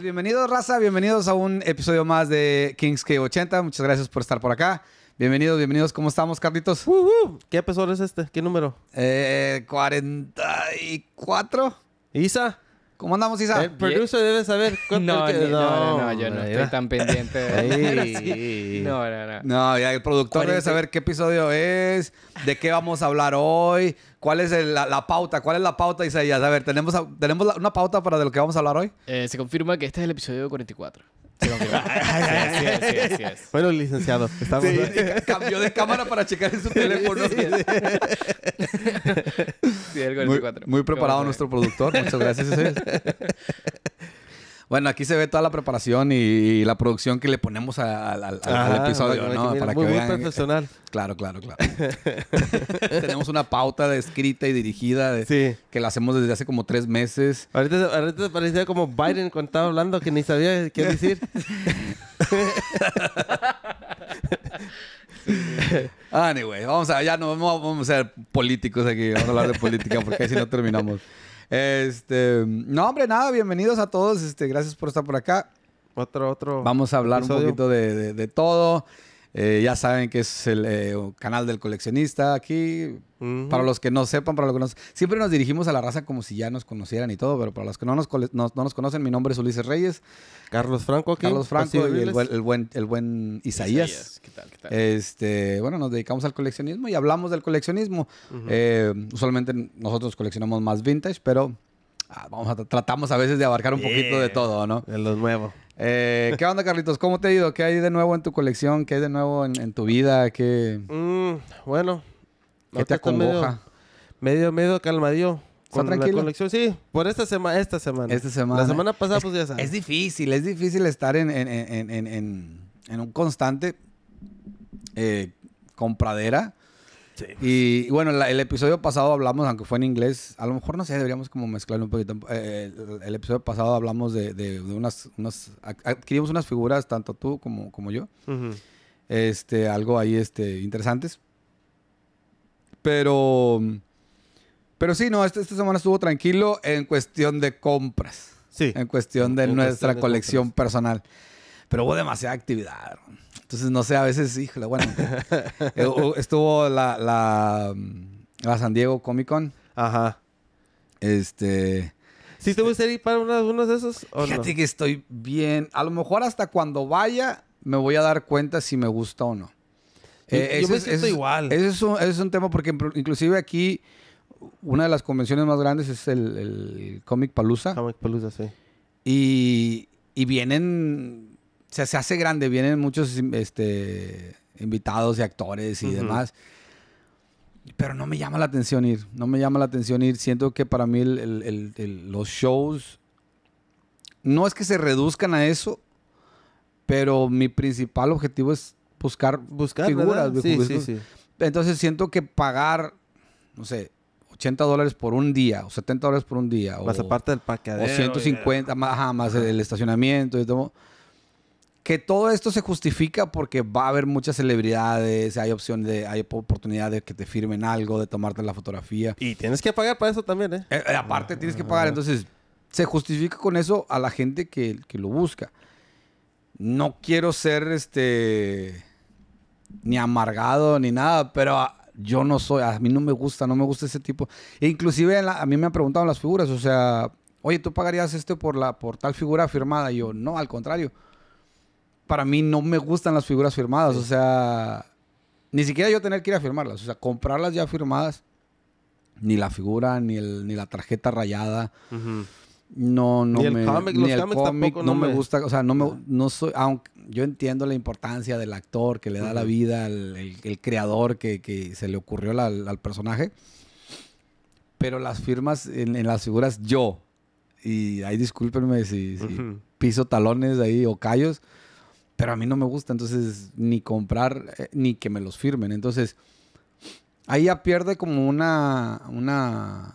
Pues, bienvenidos, raza. Bienvenidos a un episodio más de Kings K80. Muchas gracias por estar por acá. Bienvenidos, bienvenidos. ¿Cómo estamos, Carlitos? ¿Qué episodio es este? ¿Qué número? Eh, 44. Isa. ¿Cómo andamos, Isa? El eh, productor debe saber. No, no, no, yo no estoy tan pendiente. No, no, no. No, ya el productor debe saber qué episodio es, de qué vamos a hablar hoy. ¿Cuál es la, pauta? ¿Cuál es la pauta, Isaías? A ver, ¿tenemos, ¿tenemos una pauta para de lo que vamos a hablar hoy? Eh, se confirma que este es el episodio 44. sí, sí, sí, Bueno, licenciado, estamos... cambió de cámara para checar en su teléfono. sí, el 44. Muy, muy preparado nuestro productor. Muchas gracias, Isaías. Bueno, aquí se ve toda la preparación y, la producción que le ponemos al episodio, ¿no? muy, eh, profesional. Claro, claro, claro. Tenemos una pauta de escrita y dirigida que la hacemos desde hace como tres meses. Ahorita, ahorita parecía como Biden cuando estaba hablando que ni sabía qué decir. Ah, anyway, vamos a, ya no vamos a ser políticos aquí, vamos a hablar de política porque si no terminamos. Este, no, hombre, nada, bienvenidos a todos. Este, gracias por estar por acá. Otro, otro. Vamos a hablar un poquito de, de, de todo. Eh, ya saben que es el eh, canal del coleccionista aquí. Para los que no sepan, para los que no Siempre nos dirigimos a la raza como si ya nos conocieran y todo, pero para los que no nos, no, nos conocen, mi nombre es Ulises Reyes. Carlos Franco aquí. Carlos Franco y el, el, buen, el buen Isaías. ¿Qué tal, Este, bueno, nos dedicamos al coleccionismo y hablamos del coleccionismo. solamente eh, usualmente nosotros coleccionamos más vintage, pero ah, vamos a, tratamos a veces de abarcar un poquito de todo, ¿no? De los nuevos eh, ¿Qué onda, Carlitos? ¿Cómo te ha ido? ¿Qué hay de nuevo en tu colección? ¿Qué hay de nuevo en, tu vida? ¿Qué, mm, bueno. ¿Qué te acongoja? Medio, medio, medio calmadillo. Con la colección, sí, por esta, esta semana. Esta semana. La semana pasada, pues ya sabes. Es difícil, es difícil estar en, en, en, en un constante eh, compradera y bueno, el episodio pasado hablamos, aunque fue en inglés, a lo mejor no sé, deberíamos como mezclarlo un poquito. Eh, el, episodio pasado hablamos de, de, unas, adquirimos unas figuras, tanto tú como, como yo. Este, algo ahí, este, interesantes. Pero, pero sí, no, esta, esta semana estuvo tranquilo en cuestión de compras. Sí. En cuestión de nuestra colección personal. Pero hubo demasiada actividad. Entonces, no sé, a veces, híjole, bueno. Eh, estuvo mm, la, San Diego Comic Con. Ajá. Este. ¿Sí te este gustaría ir para unos de esos? fíjate que estoy bien. A lo mejor hasta cuando vaya me voy a dar cuenta si me gusta o no. Eh, yo me siento igual. Ese es, un, tema porque inclusive aquí una de las convenciones más grandes es el, Comic Palusa. Comic Palusa, sí. y vienen o sea, se hace grande, vienen muchos este, invitados y actores y demás. Pero no me llama la atención ir, no me llama la atención ir. Siento que para mí el, el, los shows no es que se reduzcan a eso, pero mi principal objetivo es buscar, buscar figuras. Entonces siento que pagar, no sé, 80 dólares por un día o 70 dólares por un día. Más o, aparte del paquete. O 150, más, ajá, más el, el estacionamiento y todo que todo esto se justifica porque va a haber muchas celebridades, hay opción de, hay oportunidad de que te firmen algo, de tomarte la fotografía. Y tienes que pagar para eso también, ¿eh? eh aparte, tienes que pagar. Entonces, se justifica con eso a la gente que, que lo busca. No quiero ser este ni amargado ni nada, pero ah, yo no soy, a mí no me gusta, no me gusta ese tipo. E inclusive a mí me han preguntado las figuras, o sea, oye, ¿tú pagarías esto por, la, por tal figura firmada? yo, no, al contrario para mí no me gustan las figuras firmadas. O sea, ni siquiera yo tener que ir a firmarlas. O sea, comprarlas ya firmadas, ni la figura, ni, el, ni la tarjeta rayada. No, no ni me, ni el cómic no, me, gusta, o sea, no me, no soy, aunque yo entiendo la importancia del actor que le da la vida, el, el, creador que, se le ocurrió al personaje, pero las firmas en, las figuras yo, y ahí discúlpenme si, piso talones ahí o callos, pero a mí no me gusta, entonces ni comprar eh, ni que me los firmen. Entonces, ahí ya pierde como una, una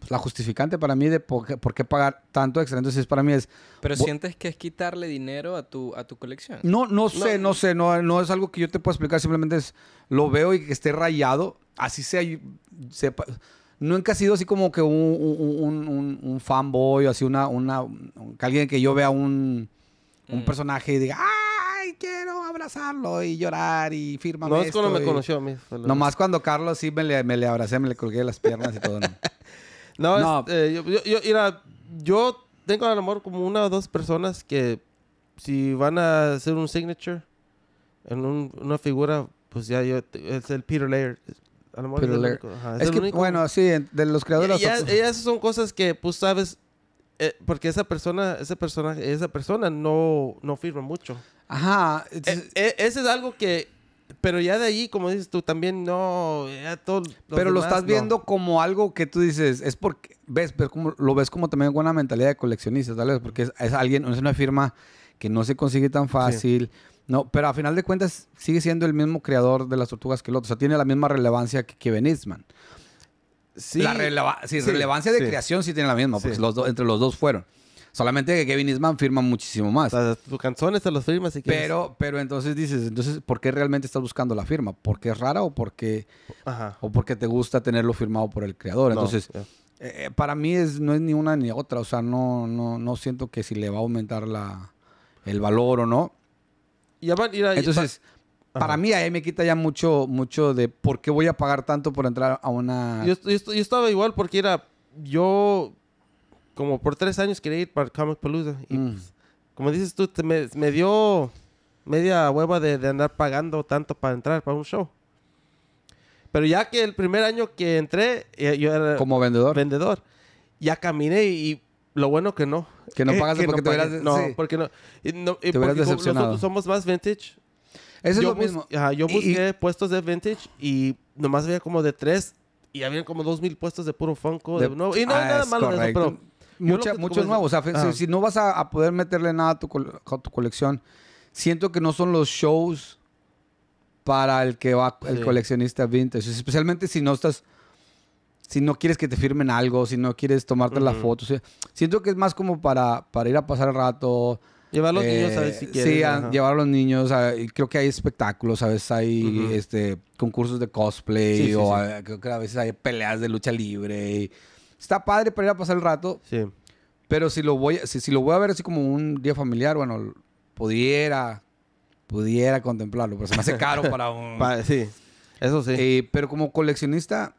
pues, la justificante para mí de por qué, pagar tanto extra. Entonces, para mí es... Pero sientes que es quitarle dinero a tu, a tu colección. No, no sé, no, sé, no, no es algo que yo te pueda explicar, simplemente es, lo veo y que esté rayado, así sea, sepa nunca he sido así como que un, fanboy o fanboy, así una, una, alguien que yo vea un, un mm. personaje y diga, ¡ay, quiero abrazarlo y llorar y firma No, es cuando me conoció a mí. Nomás cuando Carlos sí me le, abracé, me le colgué las piernas y todo. No, no, eh, yo, mira, yo tengo al amor como una o dos personas que si van a hacer un signature en una figura, pues ya yo, es el Peter Laird. Peter es, es, que, bueno, sí, de los creadores. Y, esas son cosas que, pues, sabes, eh, porque esa persona, ese personaje, esa persona no, no firma mucho. Ajá. Eh, eh, ese es algo que. Pero ya de ahí, como dices tú, también no. Ya todo, pero lo estás viendo como algo que tú dices, es porque. Ves, lo ves como también con una mentalidad de coleccionista, tal vez, porque es, es alguien, es una firma que no se consigue tan fácil. No, pero a final de cuentas sigue siendo el mismo creador de las tortugas que el otro. O sea, tiene la misma relevancia que Kevin Eastman. Sí, la relevancia de creación sí tiene la misma, porque los entre los dos fueron. Solamente que Kevin Eastman firma muchísimo más. Tus canciones te los firmas si quieres. Pero, pero entonces dices, entonces, ¿por qué realmente estás buscando la firma? por qué es rara o porque, Ajá. O porque te gusta tenerlo firmado por el creador? entonces, eh, eh, para mí es, no es ni una ni otra. O sea, no, no, no siento que si le va a aumentar la, el valor o no. Y, ir entonces, para mí ahí me quita ya mucho, mucho de por qué voy a pagar tanto por entrar a una... Yo, estaba igual porque era... Yo como por tres años quería ir para Comic Palooza. Y mm. pues, como dices tú, me, dio media hueva de, andar pagando tanto para entrar para un show. Pero ya que el primer año que entré, eh, yo era... Como vendedor. Vendedor. Ya caminé y, lo bueno que no. Que no eh, pagas porque no te hubieras... No, porque no. Y no te hubieras decepcionado. Nosotros somos más vintage. Eso yo es lo mismo. yo busqué puestos de vintage y nomás había como de tres y habían como dos mil puestos de puro Funko. De, nuevo. Y no ah, nada malo de eso, pero... muchos nuevos. O sea, si, no vas a, poder meterle nada a tu, colección, siento que no son los shows para el que va el coleccionista vintage. Especialmente si no estás... Si no quieres que te firmen algo, si no quieres tomarte las fotos. la foto. siento que es más como para, para ir a pasar el rato eh, llevar a los niños a ver si quieren. Sí, llevar a los niños. creo que hay espectáculos, a veces hay este, concursos de cosplay o creo que a veces hay peleas de lucha libre. Está padre para ir a pasar el rato. Sí. Pero si lo voy, si, si lo voy a ver así como un día familiar, bueno, pudiera, pudiera contemplarlo, pero se me hace caro para un... sí, eso sí. Eh, pero como coleccionista,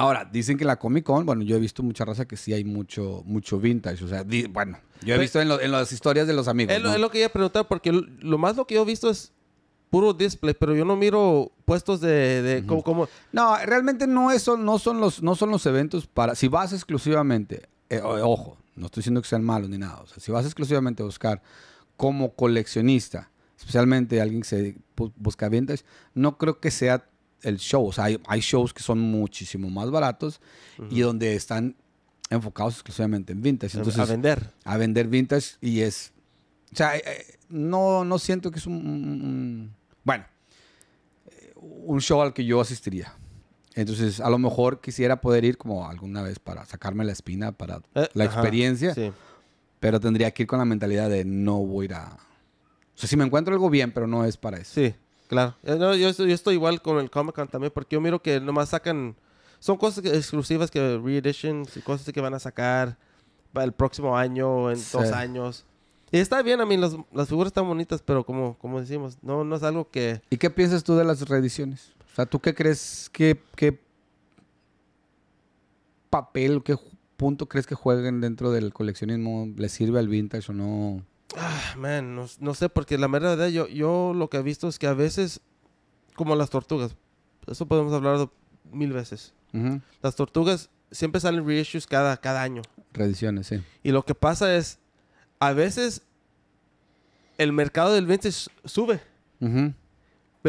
Ahora, dicen que la Comic Con, bueno, yo he visto mucha raza que sí hay mucho, mucho vintage. O sea, bueno, yo he visto en, las historias de los amigos. Es, lo, que iba a preguntar, porque lo, más lo que yo he visto es puro display, pero yo no miro puestos de, como, No, realmente no eso, no son los, no son los eventos para. Si vas exclusivamente, eh, ojo, no estoy diciendo que sean malos ni nada. O sea, si vas exclusivamente a buscar como coleccionista, especialmente alguien que se busca vintage, no creo que sea el show. O sea, hay, shows que son muchísimo más baratos y donde están enfocados exclusivamente en vintage. Entonces, a vender. A vender vintage y es... O sea, eh, eh, no, no siento que es un, Bueno, eh, un show al que yo asistiría. Entonces, a lo mejor quisiera poder ir como alguna vez para sacarme la espina, para la experiencia. Pero tendría que ir con la mentalidad de no voy a... O sea, si me encuentro algo bien, pero no es para eso. Sí, Claro. Eh, no, yo, yo, estoy igual con el Comic Con también, porque yo miro que nomás sacan. Son cosas exclusivas que reeditions y cosas que van a sacar para el próximo año, en dos años. Y está bien, a mí las, figuras están bonitas, pero como, como decimos, no, no es algo que... ¿Y qué piensas tú de las reediciones? O sea, ¿tú qué crees, qué, qué papel, qué punto crees que jueguen dentro del coleccionismo? ¿Le sirve al vintage o no? Ah, man, no, sé, porque la mera verdad yo, yo lo que he visto es que a veces, como las tortugas, eso podemos hablar mil veces. Las tortugas siempre salen reissues cada, cada año. Reediciones, sí. Y lo que pasa es, a veces el mercado del vintage sube. Pero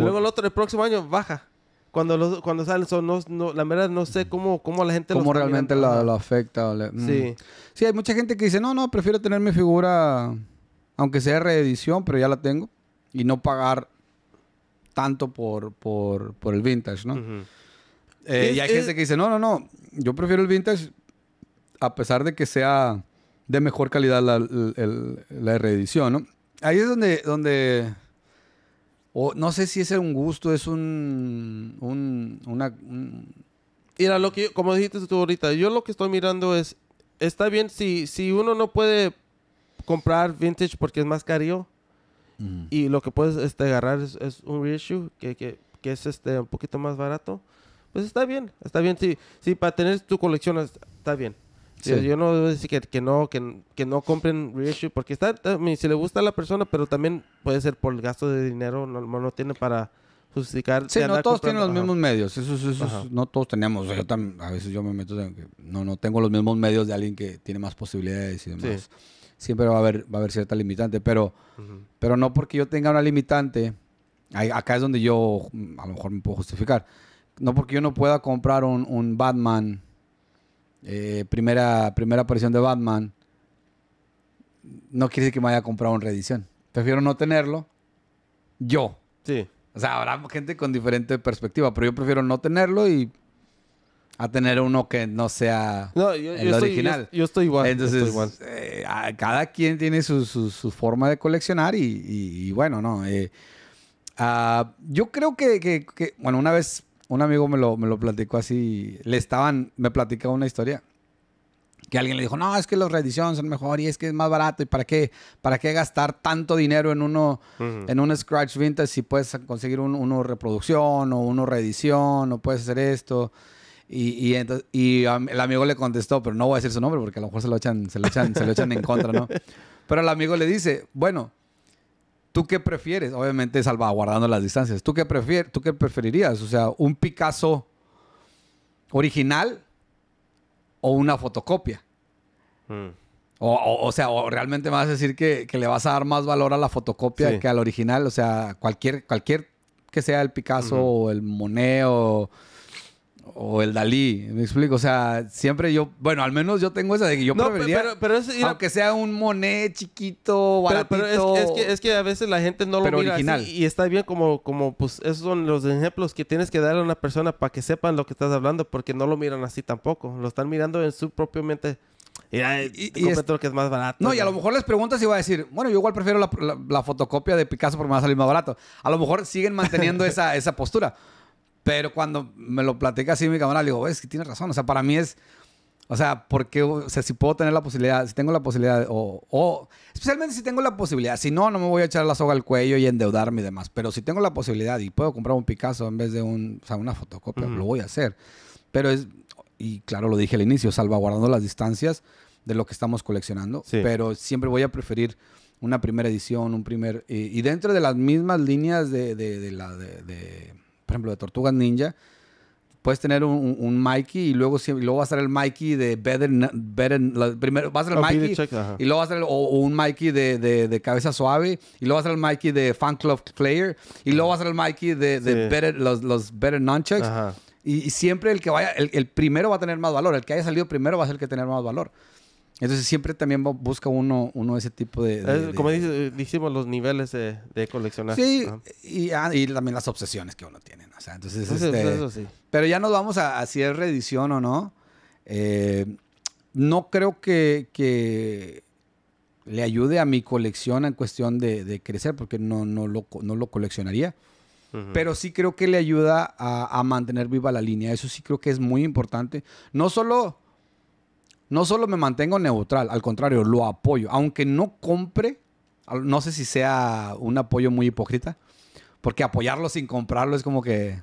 luego el otro, el próximo año baja. Cuando, cuando salen, son, no, la verdad no sé cómo, cómo la gente... Cómo realmente lo, afecta. Mm? Sí. Sí, hay mucha gente que dice, no, no, prefiero tener mi figura aunque sea reedición, pero ya la tengo, y no pagar tanto por, por, el vintage, ¿no? Eh, y hay gente que dice, no, no, no, yo prefiero el vintage a pesar de que sea de mejor calidad la, reedición, ¿no? Ahí es donde, donde o, no sé si es un gusto, es un, una... Mira, lo que como dijiste tú ahorita, yo lo que estoy mirando es, está bien si, si uno no puede comprar vintage porque es más caro Y lo que puedes este, agarrar es, un reissue que, es este, un poquito más barato. Pues está bien, está bien. Sí, sí para tener tu colección está bien. Yo, no debo decir que, no, que, no compren reissue porque está, si le gusta a la persona, pero también puede ser por el gasto de dinero, no, no tiene para justificar. Sí, no todos tienen los mismos medios. Eso, eso, no todos tenemos. a veces yo me meto no, no tengo los mismos medios de alguien que tiene más posibilidades y demás siempre va a haber, a haber cierta limitante, pero, pero no porque yo tenga una limitante, acá es donde yo a lo mejor me puedo justificar, no porque yo no pueda comprar un, Batman, eh, primera, primera aparición de Batman, no quiere decir que me haya comprado una reedición. Prefiero no tenerlo yo. Sí. O sea, habrá gente con diferente perspectiva, pero yo prefiero no tenerlo y a tener uno que no sea el original. yo, estoy igual. Entonces, eh, cada quien tiene su, forma de coleccionar y, bueno, no. Eh, ah, yo creo que, bueno, una vez un amigo me lo, me lo platicó así, le estaban, me platicaba una historia que alguien le dijo, no, es que los reediciones son mejor y es que es más barato y para qué, para qué gastar tanto dinero en uno, en un scratch vintage si puedes conseguir un, uno reproducción o uno reedición o puedes hacer esto. Y, el amigo le contestó, pero no voy a decir su nombre porque a lo mejor se lo echan, se lo echan, se lo echan en contra, ¿no? Pero el amigo le dice, bueno, ¿tú qué prefieres? Obviamente salvaguardando las distancias. ¿Tú qué, ¿Tú qué preferirías? O sea, un Picasso original o una fotocopia. Hmm. O, sea, o realmente me vas a decir que, le vas a dar más valor a la fotocopia que al original. O sea, cualquier, cualquier que sea el Picasso o el Monet o o el Dalí, me explico, o sea, siempre yo, bueno, al menos yo tengo esa de que yo no, pero, pero es, aunque sea un Monet chiquito, baratito. es, que, a veces la gente no lo mira y está bien como, como, pues, esos son los ejemplos que tienes que dar a una persona para que sepan lo que estás hablando, porque no lo miran así tampoco, lo están mirando en su propia mente. Y, que es más barato. No, y a lo mejor les preguntas y va a decir, bueno, yo igual prefiero la, fotocopia de Picasso porque me va a salir más barato. A lo mejor siguen manteniendo esa, esa postura. Pero cuando me lo platica así mi camarada, le digo, es que tienes razón. O sea, para mí es. O sea, porque, o sea, si puedo tener la posibilidad, si tengo la posibilidad, o, o, especialmente si tengo la posibilidad, si no, no me voy a echar la soga al cuello y endeudarme y demás, pero si tengo la posibilidad y puedo comprar un Picasso en vez de un, o sea, una fotocopia, lo voy a hacer. Pero es, y claro, lo dije al inicio, salvaguardando las distancias de lo que estamos coleccionando, pero siempre voy a preferir una primera edición, un primer, eh, y, dentro de las mismas líneas de, la, de ejemplo, de Tortugas Ninja, puedes tener un, un Mikey y luego, y luego va a ser el Mikey de Better, better primero va a ser el oh, Mikey y luego va a ser un Mikey de, de, cabeza suave y luego va a ser el Mikey de Fan Club Player y luego va a ser el Mikey de, better, los, Better Nunchucks y, y, siempre el que vaya, el, el, primero va a tener más valor, el que haya salido primero va a ser el que tener más valor. Entonces siempre también busca uno, ese tipo de... como dice, los niveles de, de coleccionar. Sí, ah, y, también las obsesiones que uno tiene. O entonces, este, Pero ya nos vamos a, si es reedición o no. Eh, no creo que, le ayude a mi colección en cuestión de, crecer, porque no, no, lo, no lo coleccionaría. Pero sí creo que le ayuda a mantener viva la línea. Eso sí creo que es muy importante. No solo no solo me mantengo neutral, al contrario, lo apoyo. Aunque no compre, no sé si sea un apoyo muy hipócrita, porque apoyarlo sin comprarlo es como que...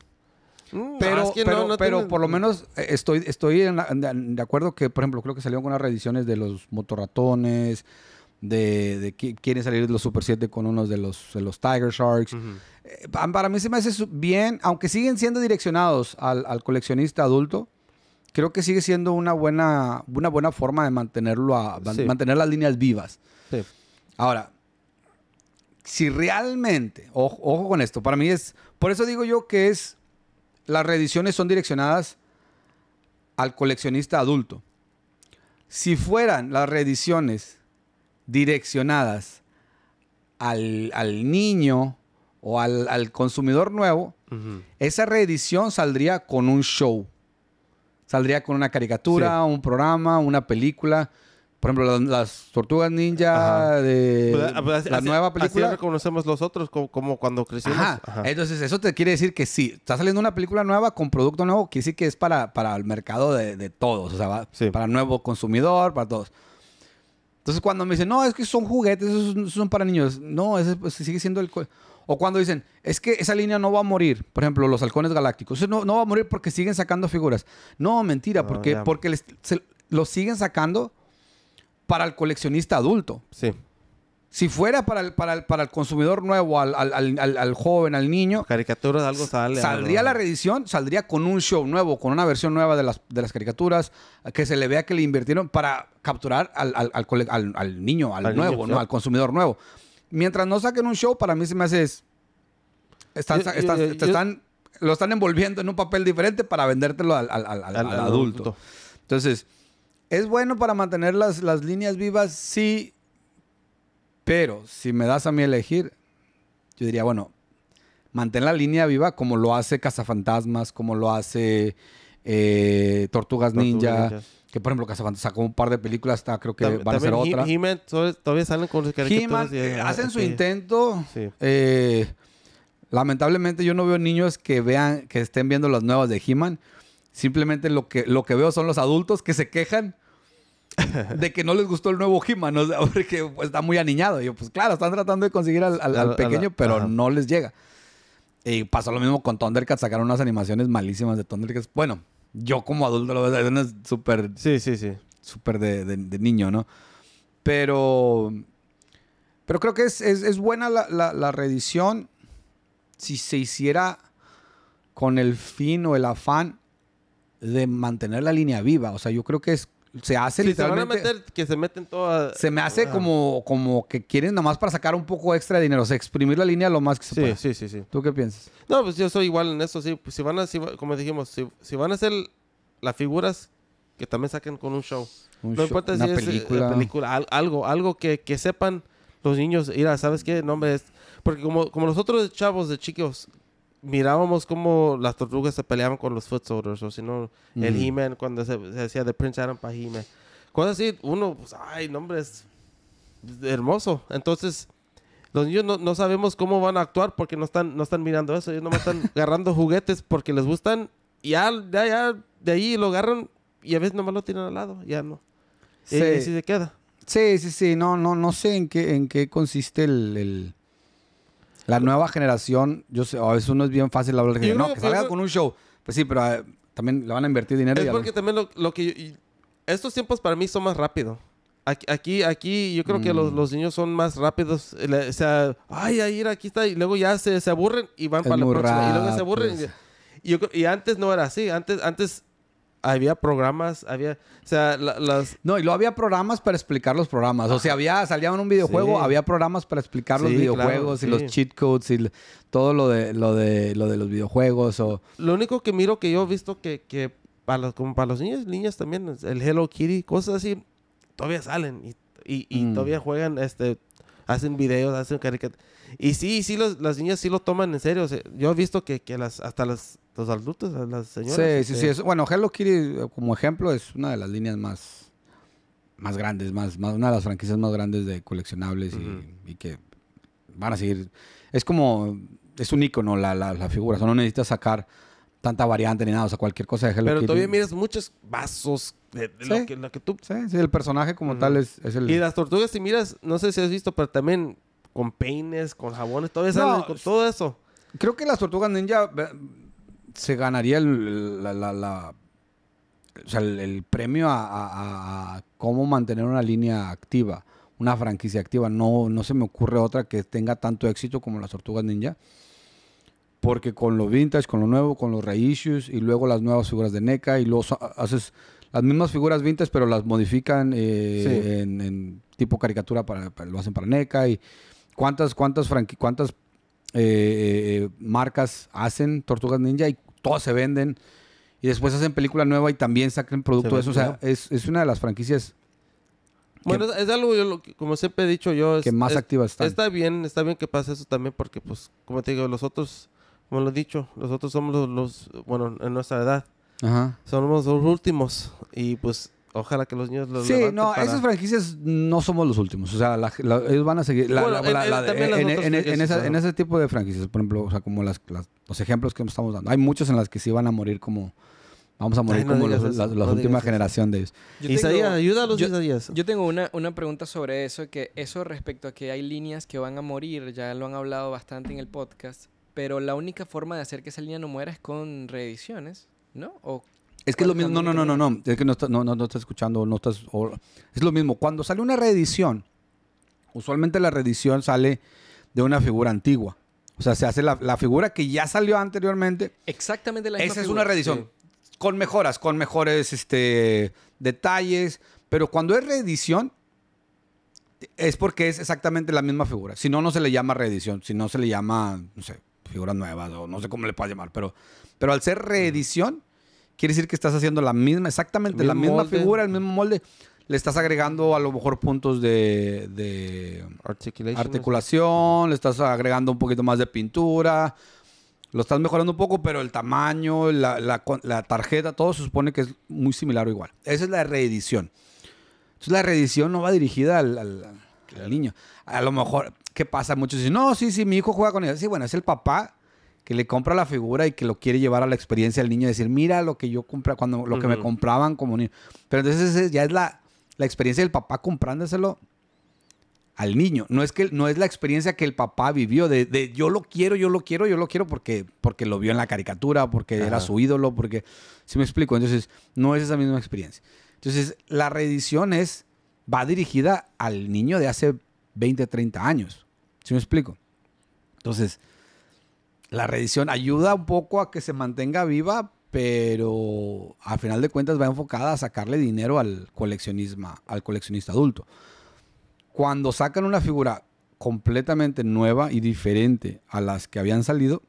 Mm, pero, por lo menos eh, estoy, estoy de acuerdo que, por ejemplo, creo que salieron unas reediciones de los motorratones, de, de que quieren salir de los Super 7 con unos de los, de los Tiger Sharks. Eh, para mí se me hace bien, aunque siguen siendo direccionados al coleccionista adulto, creo que sigue siendo una buena, una buena forma de mantenerlo mantener las líneas vivas. Ahora, si realmente, ojo, con esto, para mí es, por eso digo yo que es, las reediciones son direccionadas al coleccionista adulto. Si fueran las reediciones direccionadas al, niño o al, consumidor nuevo, esa reedición saldría con un show saldría con una caricatura, un programa, una película. Por ejemplo, las, Tortugas Ninja, de pues, ah, pues, la nueva película. Así reconocemos los otros como, como cuando crecimos. Entonces, eso te quiere decir que sí, está saliendo una película nueva con producto nuevo, que sí que es para, para el mercado de, todos, o sea, para nuevo consumidor, para todos. Entonces, cuando me dicen, no, es que son juguetes, esos son para niños. No, ese pues, sigue siendo el. O cuando dicen, es que esa línea no va a morir. Por ejemplo, los halcones galácticos. no, va a morir porque siguen sacando figuras. No, mentira, ah, porque, porque les, los siguen sacando para el coleccionista adulto. Sí. Si fuera para el, para consumidor nuevo, al, joven, al niño. Caricaturas, algo sale. Saldría la reedición, saldría con un show nuevo, con una versión nueva de las, de las caricaturas, eh, que se le vea que le invirtieron para capturar al, niño, al, nuevo, ¿no? al consumidor nuevo. Mientras no saquen un show, para mí se me hace. están, están, lo están envolviendo en un papel diferente para vendértelo al, adulto. Entonces, ¿es bueno para mantener las, las líneas vivas? Sí pero si me das a mí elegir, yo diría, bueno, mantén la línea viva como lo hace Cazafantasmas, como lo hace eh, Tortugas, Ninja. Que por ejemplo, Cazafantasmas sacó un par de películas, está, creo que van a ser otra. He, todavía salen con eh, hacen su intento. Eh, lamentablemente yo no veo niños que vean, que estén viendo las nuevas de He-Man. Simplemente lo que, lo que veo son los adultos que se quejan de que no les gustó el nuevo He-Man, o sea, porque pues, está muy aniñado. Y yo, pues claro, están tratando de conseguir al, pequeño, pero no les llega. Y pasó lo mismo con Thundercats, sacaron unas animaciones malísimas de Thundercats. Bueno, yo como adulto lo veo, es súper... Sí, sí, sí. Súper de, niño, ¿no? Pero... Pero creo que es, es, buena la, la, la reedición si se hiciera con el fin o el afán de mantener la línea viva. O sea, yo creo que es se hace literalmente. Se van a meter, que se meten todas. Se me hace ah. como, como que quieren nomás para sacar un poco extra de dinero, o sea, exprimir la línea lo más que se pueda. Sí, sí, sí. ¿Tú qué piensas? No, pues yo soy igual en eso, sí. Pues si van a, como dijimos, si, van a hacer las figuras, que también saquen con un show. Un no show, importa si es eh, película. película, algo, algo que, que sepan los niños. Mira, ¿sabes qué? nombre es. Porque como, como los otros chavos de chicos mirábamos cómo las tortugas se peleaban con los foot soldiers, o si no, el He-Man cuando se, decía The Prince Adam para He-Man. Cosas así, uno, pues, ay, nombre, es hermoso. Entonces, los niños no, no, sabemos cómo van a actuar porque no están, no están mirando eso, ellos nomás están agarrando juguetes porque les gustan, y ya, ya, ya, de ahí lo agarran y a veces nomás lo tiran al lado, ya no. Sí. Y, se queda. Sí, sí, sí, no, no, no sé en qué, en qué consiste el la nueva generación, yo sé, a oh, veces uno es bien fácil hablar de no, que pues salga con un show. Pues sí, pero ah, también le van a invertir dinero. Es porque también lo, que... estos tiempos para mí son más rápido. Aquí, aquí, yo creo que mm. los, niños son más rápidos. Eh, o sea, ay, ahí, aquí está. Y luego ya se, se aburren y van para la próxima. Y luego se aburren. y, yo, y, antes no era así. Antes, antes había programas, había, o sea, las... No, y lo había programas para explicar los programas. O sea, había, salía un videojuego, había programas para explicar los videojuegos y los cheat codes y todo lo de, lo de, lo de los videojuegos o... Lo único que miro que yo he visto que, que para los, como para los niños niñas también, el Hello Kitty, cosas así, todavía salen y, y, mm. todavía juegan, este, hacen videos, hacen caricaturas. Y sí, sí, los, las niñas sí lo toman en serio. yo he visto que, que las, hasta las las adultos, las señoras. Sí, sí, este sí. bueno, Hello Kitty, eh, como ejemplo, es una de las líneas más, más grandes, más, más, una de las franquicias más grandes de coleccionables y, que van a seguir. Es como, es un icono la, figura, o sea, no necesitas sacar tanta variante ni nada, o sea, cualquier cosa de Hello Kitty. Pero todavía miras muchos vasos de, lo, que, tú... Sí, sí, el personaje como tal es, el... Y las tortugas, si miras, no sé si has visto, pero también con peines, con jabones, todo con todo eso. Creo que las tortugas ninja se ganaría el, el, premio a, cómo mantener una línea activa, una franquicia activa. No, no se me ocurre otra que tenga tanto éxito como las Tortugas Ninja. Porque con lo vintage, con lo nuevo, con los reissues y luego las nuevas figuras de NECA y luego haces las mismas figuras vintage pero las modifican eh, en, tipo caricatura, para, lo hacen para NECA y cuántas, cuántas, cuántas eh, eh, eh, marcas hacen Tortugas Ninja y todas se venden. Y después hacen película nueva y también sacan producto de eso. O sea, es, una de las franquicias bueno, es, algo, yo como siempre he dicho yo... que más activa activas Está bien, está bien que pase eso también porque, pues, como te digo, los otros, como lo he dicho, nosotros somos los, bueno, en nuestra edad, somos los últimos y, pues, Ojalá que los niños los Sí, no, esas franquicias no somos los últimos. O sea, ellos van a seguir. En ese tipo de franquicias, por ejemplo, o sea, como las, los ejemplos que estamos dando. Hay muchos en las que sí van a morir como. Vamos a morir como la, última generación de ellos. Isaías, ayúdalos, Yo tengo una, una pregunta sobre eso, que eso respecto a que hay líneas que van a morir, ya lo han hablado bastante en el podcast, pero la única forma de hacer que esa línea no muera es con reediciones, ¿no? ¿O es que es lo mismo. No, no, no, no, no. Es que no, estás escuchando. No estás, es lo mismo. Cuando sale una reedición, usualmente la reedición sale de una figura antigua. O sea, se hace la, figura que ya salió anteriormente. Exactamente la misma. Esa es una reedición. Con mejoras, con mejores este, detalles. Pero cuando es reedición, es porque es exactamente la misma figura. Si no, no se le llama reedición. Si no, se le llama, no sé, figuras nuevas o no sé cómo le puedas llamar. Pero, pero al ser reedición quiere decir que estás haciendo la misma, exactamente la misma figura, el mismo molde. Le estás agregando a lo mejor puntos de, articulación, le estás agregando un poquito más de pintura, lo estás mejorando un poco, pero el tamaño, la, tarjeta, todo se supone que es muy similar o igual. Esa es la reedición. Entonces la reedición no va dirigida al, al niño. A lo mejor, ¿qué pasa? Muchos dicen, no, sí, sí, mi hijo juega con ella. Sí, bueno, es el papá que le compra la figura y que lo quiere llevar a la experiencia del niño decir, mira lo que yo compré, cuando lo que me compraban como niño. Pero entonces ya es la, la experiencia del papá comprándoselo al niño. No es, que, no es la experiencia que el papá vivió de, yo lo quiero, yo lo quiero, yo lo quiero porque, porque lo vio en la caricatura, porque era su ídolo, porque... Si me explico, entonces no es esa misma experiencia. Entonces la reedición es, va dirigida al niño de hace 20, 30 años. Si me explico? Entonces, la reedición ayuda un poco a que se mantenga viva, pero al final de cuentas va enfocada a sacarle dinero al coleccionismo, al coleccionista adulto. Cuando sacan una figura completamente nueva y diferente a las que habían salido,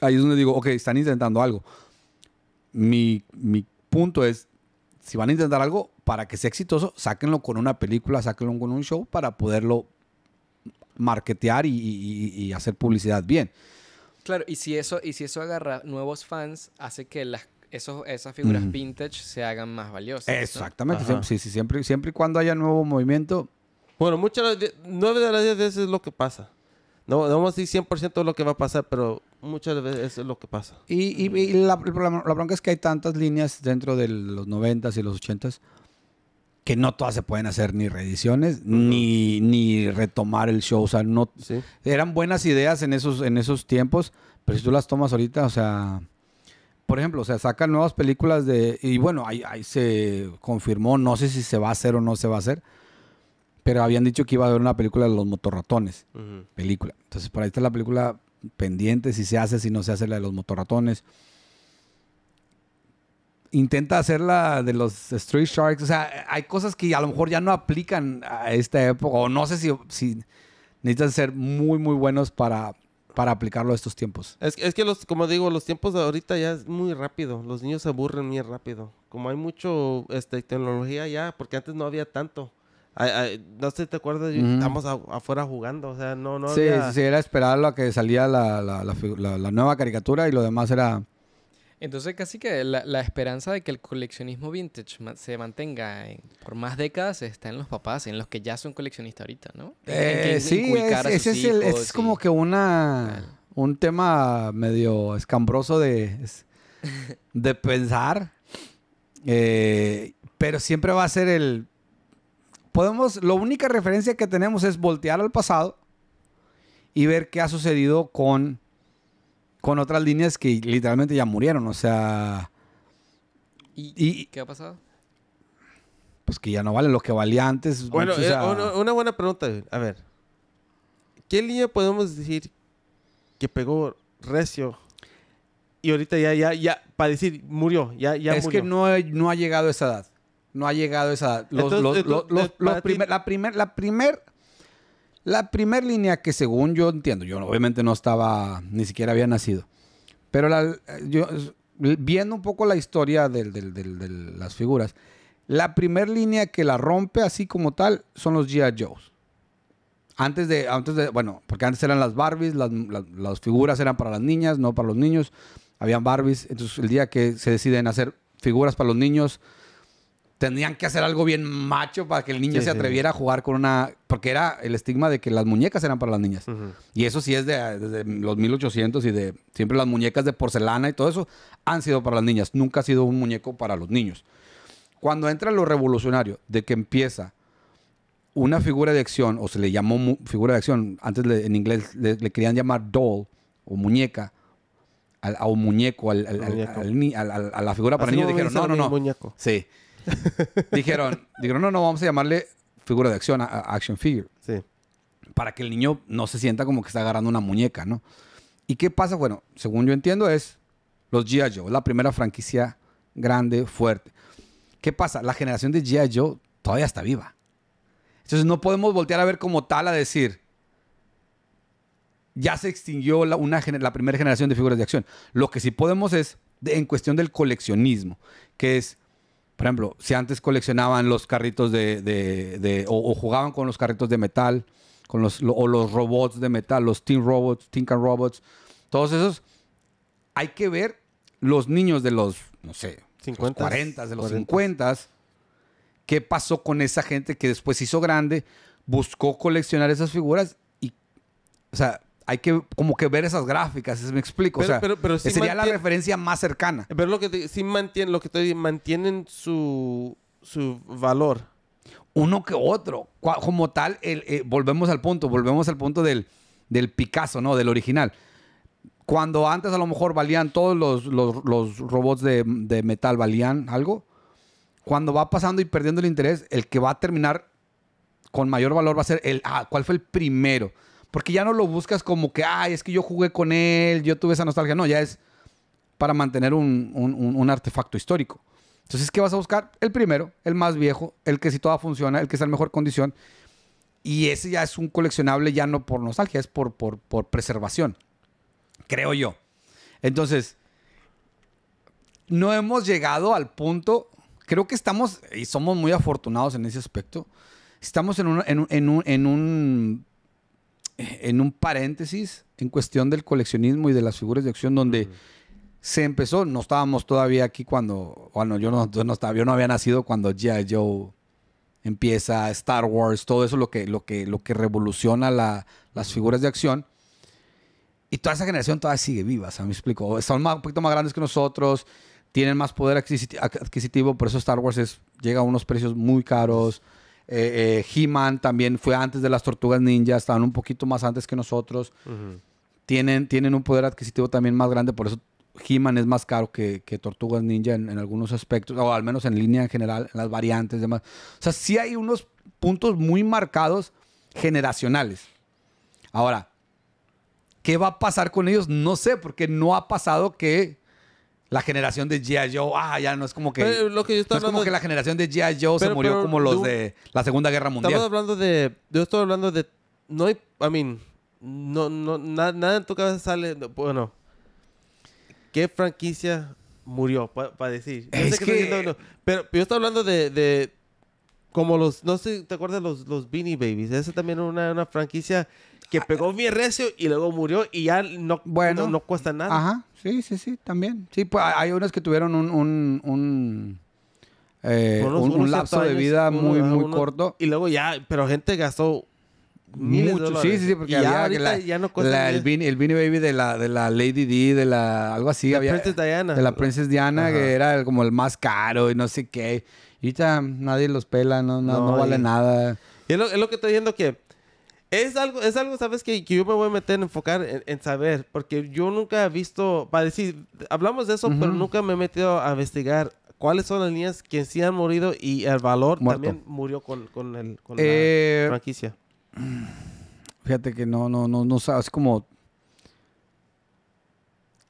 ahí es donde digo, ok, están intentando algo. Mi, mi punto es, si van a intentar algo, para que sea exitoso, sáquenlo con una película, sáquenlo con un show para poderlo marketear y, hacer publicidad bien. Claro, y si eso, y si eso agarra nuevos fans, hace que las esos, esas figuras mm. vintage se hagan más valiosas. Exactamente. Siempre, sí, sí, siempre, siempre y cuando haya nuevo movimiento. Bueno, muchas nueve de las 10 veces es lo que pasa. No, vamos a decir 100% lo que va a pasar, pero muchas veces es lo que pasa. Y, y, la, la, la, bronca es que hay tantas líneas dentro de los 90s y los 80s que no todas se pueden hacer ni reediciones, ni, ni retomar el show. O sea, no. Eran buenas ideas en esos, en esos tiempos, pero si tú las tomas ahorita, o sea. Por ejemplo, o sacan nuevas películas de. Y bueno, ahí, ahí se confirmó, no sé si se va a hacer o no se va a hacer, pero habían dicho que iba a haber una película de los motorratones. Película. Entonces, por ahí está la película pendiente, si se hace, si no se hace la de los motorratones intenta hacer la de los Street Sharks. O sea, hay cosas que a lo mejor ya no aplican a esta época. O no sé si, si necesitan ser muy, muy buenos para, para aplicarlo a estos tiempos. Es, es, que, los, como digo, los tiempos de ahorita ya es muy rápido. Los niños se aburren muy rápido. Como hay mucho este, tecnología ya, porque antes no había tanto. no sé si te acuerdas, estamos afuera jugando, no, no. Sí, era esperar a que salía la, nueva caricatura y lo demás era entonces casi que la, esperanza de que el coleccionismo vintage se mantenga por más décadas está en los papás, en los que ya son coleccionistas ahorita, ¿no? Eh, sí, ese es, como que una, un tema medio escambroso de, de pensar, eh, pero siempre va a ser el... Podemos, la única referencia que tenemos es voltear al pasado y ver qué ha sucedido con con otras líneas que literalmente ya murieron, o sea... ¿Y, qué ha pasado? Pues que ya no vale lo que valía antes. Bueno, eh, una, buena pregunta, a ver. ¿Qué línea podemos decir que pegó recio y ahorita ya, ya, ya, para decir, murió, ya, ya Es que no, no ha llegado a esa edad. No ha llegado a esa edad. la primera la la la primera línea que según yo entiendo, yo obviamente no estaba, ni siquiera había nacido, pero viendo un poco la historia de las figuras, la primera línea que la rompe así como tal son los G.I. Joes. Antes de, antes de, bueno, porque antes eran las Barbies, las, las figuras eran para las niñas, no para los niños. Habían Barbies. Entonces, el día que se deciden hacer figuras para los niños, Tendrían que hacer algo bien macho para que el niño se atreviera a jugar con una... Porque era el estigma de que las muñecas eran para las niñas. Y eso sí es de, desde los 1800 y de siempre las muñecas de porcelana y todo eso han sido para las niñas. Nunca ha sido un muñeco para los niños. Cuando entra lo revolucionario de que empieza una figura de acción, o se le llamó figura de acción, antes en inglés le, querían llamar doll o muñeca, a un muñeco, a la figura para niños, dijeron, no, no, no. Sí. dijeron, dijeron, no, no, vamos a llamarle figura de acción, action figure. Sí. Para que el niño no se sienta como que está agarrando una muñeca, ¿no? ¿Y qué pasa? Bueno, según yo entiendo, es los G.I. Joe, la primera franquicia grande, fuerte. ¿Qué pasa? La generación de G.I. Joe todavía está viva. Entonces no podemos voltear a ver como tal a decir, ya se extinguió la, una, la primera generación de figuras de acción. Lo que sí podemos es, en cuestión del coleccionismo, que es, por ejemplo, si antes coleccionaban los carritos de, de, de o, jugaban con los carritos de metal, con los, o los robots de metal, los Team Robots, Tinker Robots, todos esos, hay que ver los niños de los, no sé, 50, los 40, de los 40. 50, qué pasó con esa gente que después hizo grande, buscó coleccionar esas figuras y, o sea, hay que como que ver esas gráficas, me explico. o sea, sería la referencia más cercana. Pero lo que sí mantienen, lo que te mantienen su, valor. Uno que otro. Como tal, eh, volvemos al punto, volvemos al punto del, del Picasso, ¿no? Del original. Cuando antes a lo mejor valían todos los, robots de, de metal, valían algo. Cuando va pasando y perdiendo el interés, el que va a terminar con mayor valor va a ser el, ah, ¿cuál fue el primero? Porque ya no lo buscas como que, ay, es que yo jugué con él, yo tuve esa nostalgia. No, ya es para mantener un, artefacto histórico. Entonces, ¿qué vas a buscar? El primero, el más viejo, el que si todo funciona, el que está en mejor condición. Y ese ya es un coleccionable, ya no por nostalgia, es por, preservación. Creo yo. Entonces, no hemos llegado al punto. Creo que estamos, y somos muy afortunados en ese aspecto, estamos en en un en un paréntesis en cuestión del coleccionismo y de las figuras de acción donde se empezó, no estábamos todavía aquí cuando, bueno, yo no, yo no, estaba, yo no había nacido cuando ya Joe empieza, Star Wars, todo eso lo que, lo que, lo que revoluciona las figuras de acción. Y toda esa generación todavía sigue viva, o me explico. Son más, un poquito más grandes que nosotros, tienen más poder adquisitivo, por eso Star Wars es, llega a unos precios muy caros. Eh, eh, He-Man también fue antes de las Tortugas Ninja, estaban un poquito más antes que nosotros. tienen, tienen un poder adquisitivo también más grande, por eso He-Man es más caro que, Tortugas Ninja en, algunos aspectos, o al menos en línea en general, en las variantes y demás. O sea, sí hay unos puntos muy marcados generacionales. Ahora, ¿qué va a pasar con ellos? No sé, porque no ha pasado que la generación de G.I. Joe, ah, ya no es como que. Eh, lo que yo estaba no es como que la generación de G.I. Joe se murió como los de, la Segunda Guerra Mundial. Estamos hablando de. Yo estoy hablando de. No hay. I mean. No, no, nada en tu cabeza sale. Bueno. ¿Qué franquicia murió? Para decir. es que... pero yo estoy hablando de, de. como los, no sé, ¿te acuerdas los, los Beanie Babies? Esa también era una, una franquicia que pegó bien recio y luego murió y ya no, bueno, no, cuesta nada. Ajá, sí, sí, sí, también. Sí, pues, hay unos que tuvieron un, un, un, eh, un lapso de vida muy, muy corto. Y luego ya, pero gente gastó mucho. sí, sí, sí, porque ya, no cuesta el, el Beanie Baby de la, de la Lady D, de la algo así. Diana. De la Princess Diana, que era como el más caro y no sé qué. Y ya nadie los pela, no, no, vale nada. lo, es lo, que estoy diciendo que es algo, es algo, ¿sabes? Que, que yo me voy a meter, enfocar en, saber, porque yo nunca he visto, para decir, hablamos de eso, pero nunca me he metido a investigar cuáles son las niñas que sí han morido y el valor también murió con, con, el, la eh, franquicia. Fíjate que no, no, no, no sabes como...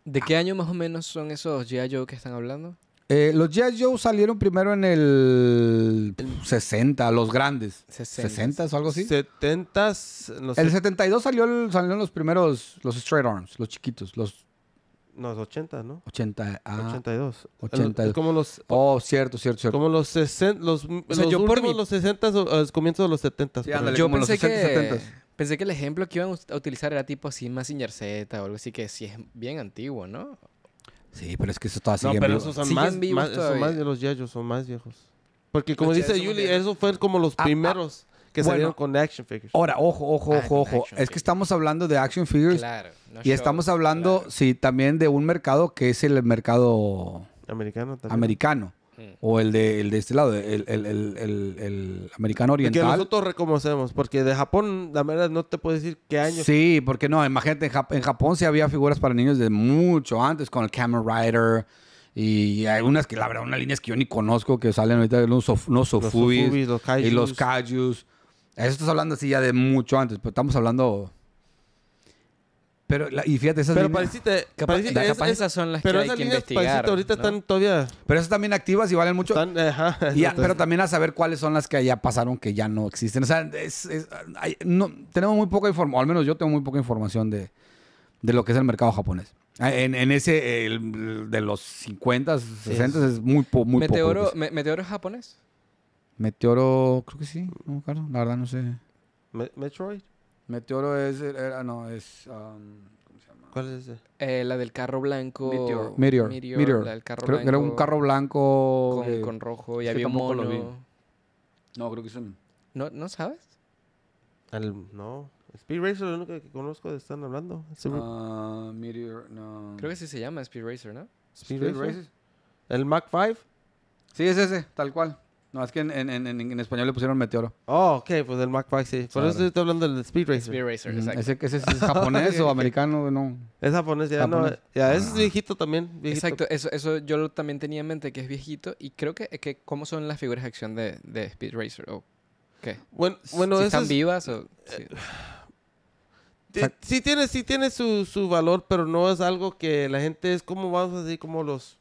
¿De qué año más o menos son esos G.I. Joe que están hablando? Eh, los Jazz Joe salieron primero en el 60, los grandes. 60. o algo así? 70 El 72 salió el, salieron los primeros, los straight arms, los chiquitos, los... No, los 80, ¿no? 80, ah, 82. es Como los... Oh, cierto, cierto, cierto. Como los 60, los, yo por los 60, los comienzos de los 70. yo pensé los 60, que... Pensé que el ejemplo que iban a utilizar era tipo así, sin Z o algo así, que sí es bien antiguo, ¿no? Sí, pero es que eso todavía sigue No, pero esos son más, vivos más- de los yayos, son más viejos. Porque como pues dice Julie, esos fueron eso fue como los ah, ah, primeros que salieron con action figures. Ahora, ojo, ojo, ah, ojo, ojo. Es que estamos hablando de action figures y estamos hablando, sí, también de un mercado que es el mercado Americano también. americano o el de, el de este lado, el, americano oriental. Que nosotros reconocemos, porque de Japón, la verdad, no te puedo decir qué año. Sí, porque no, imagínate, en, Japón sí había figuras para niños de mucho antes, con el Camera Rider. Y hay unas que, la verdad, unas líneas que yo ni conozco que salen ahorita, unos, sof los sofubis, y los kaijus. Eso estás hablando así ya de mucho antes, pero estamos hablando pero, y fíjate, esas pero líneas... Pareciste, esas son las que hay que investigar. ahorita están todavía... Pero esas también activas y valen mucho. pero también a saber cuáles son las que ya pasaron que ya no existen. O sea, tenemos muy poca información, al menos yo tengo muy poca información de, lo que es el mercado japonés. Ah, en, ese, de los 50, 60 es muy, meteoro, poco. Pues. ¿Meteoro es japonés? Meteoro, creo que sí. la verdad no sé. ¿Metroid? Meteoro es. Eh, no, es. Um, ¿Cómo se llama? ¿Cuál es ese? Eh, la del carro blanco. Meteor. Meteor. La del carro creo blanco. Era un carro blanco. Con, con rojo y había un mono. No, creo que es ¿No, ¿no sabes? no. Speed Racer es lo único que conozco de están hablando. Ah, Meteor, no. Creo que sí se llama Speed Racer, ¿no? Speed, Racer? ¿El Mac 5? Sí, es ese, tal cual. No, es que en, en, en, en español le pusieron meteoro. Oh, ok, pues del Mac sí. Por eso estoy hablando del Speed Racer. Speed Racer, exacto. Ese, es japonés o americano, no. Es japonés, ya Ya, es viejito también. Exacto, eso, eso yo también tenía en mente que es viejito y creo que, que cómo son las figuras de acción de, de Speed Racer o qué. Bueno, bueno están vivas o... Eh, sí. Sí tiene, tiene su, su valor, pero no es algo que la gente es como vamos a decir, como los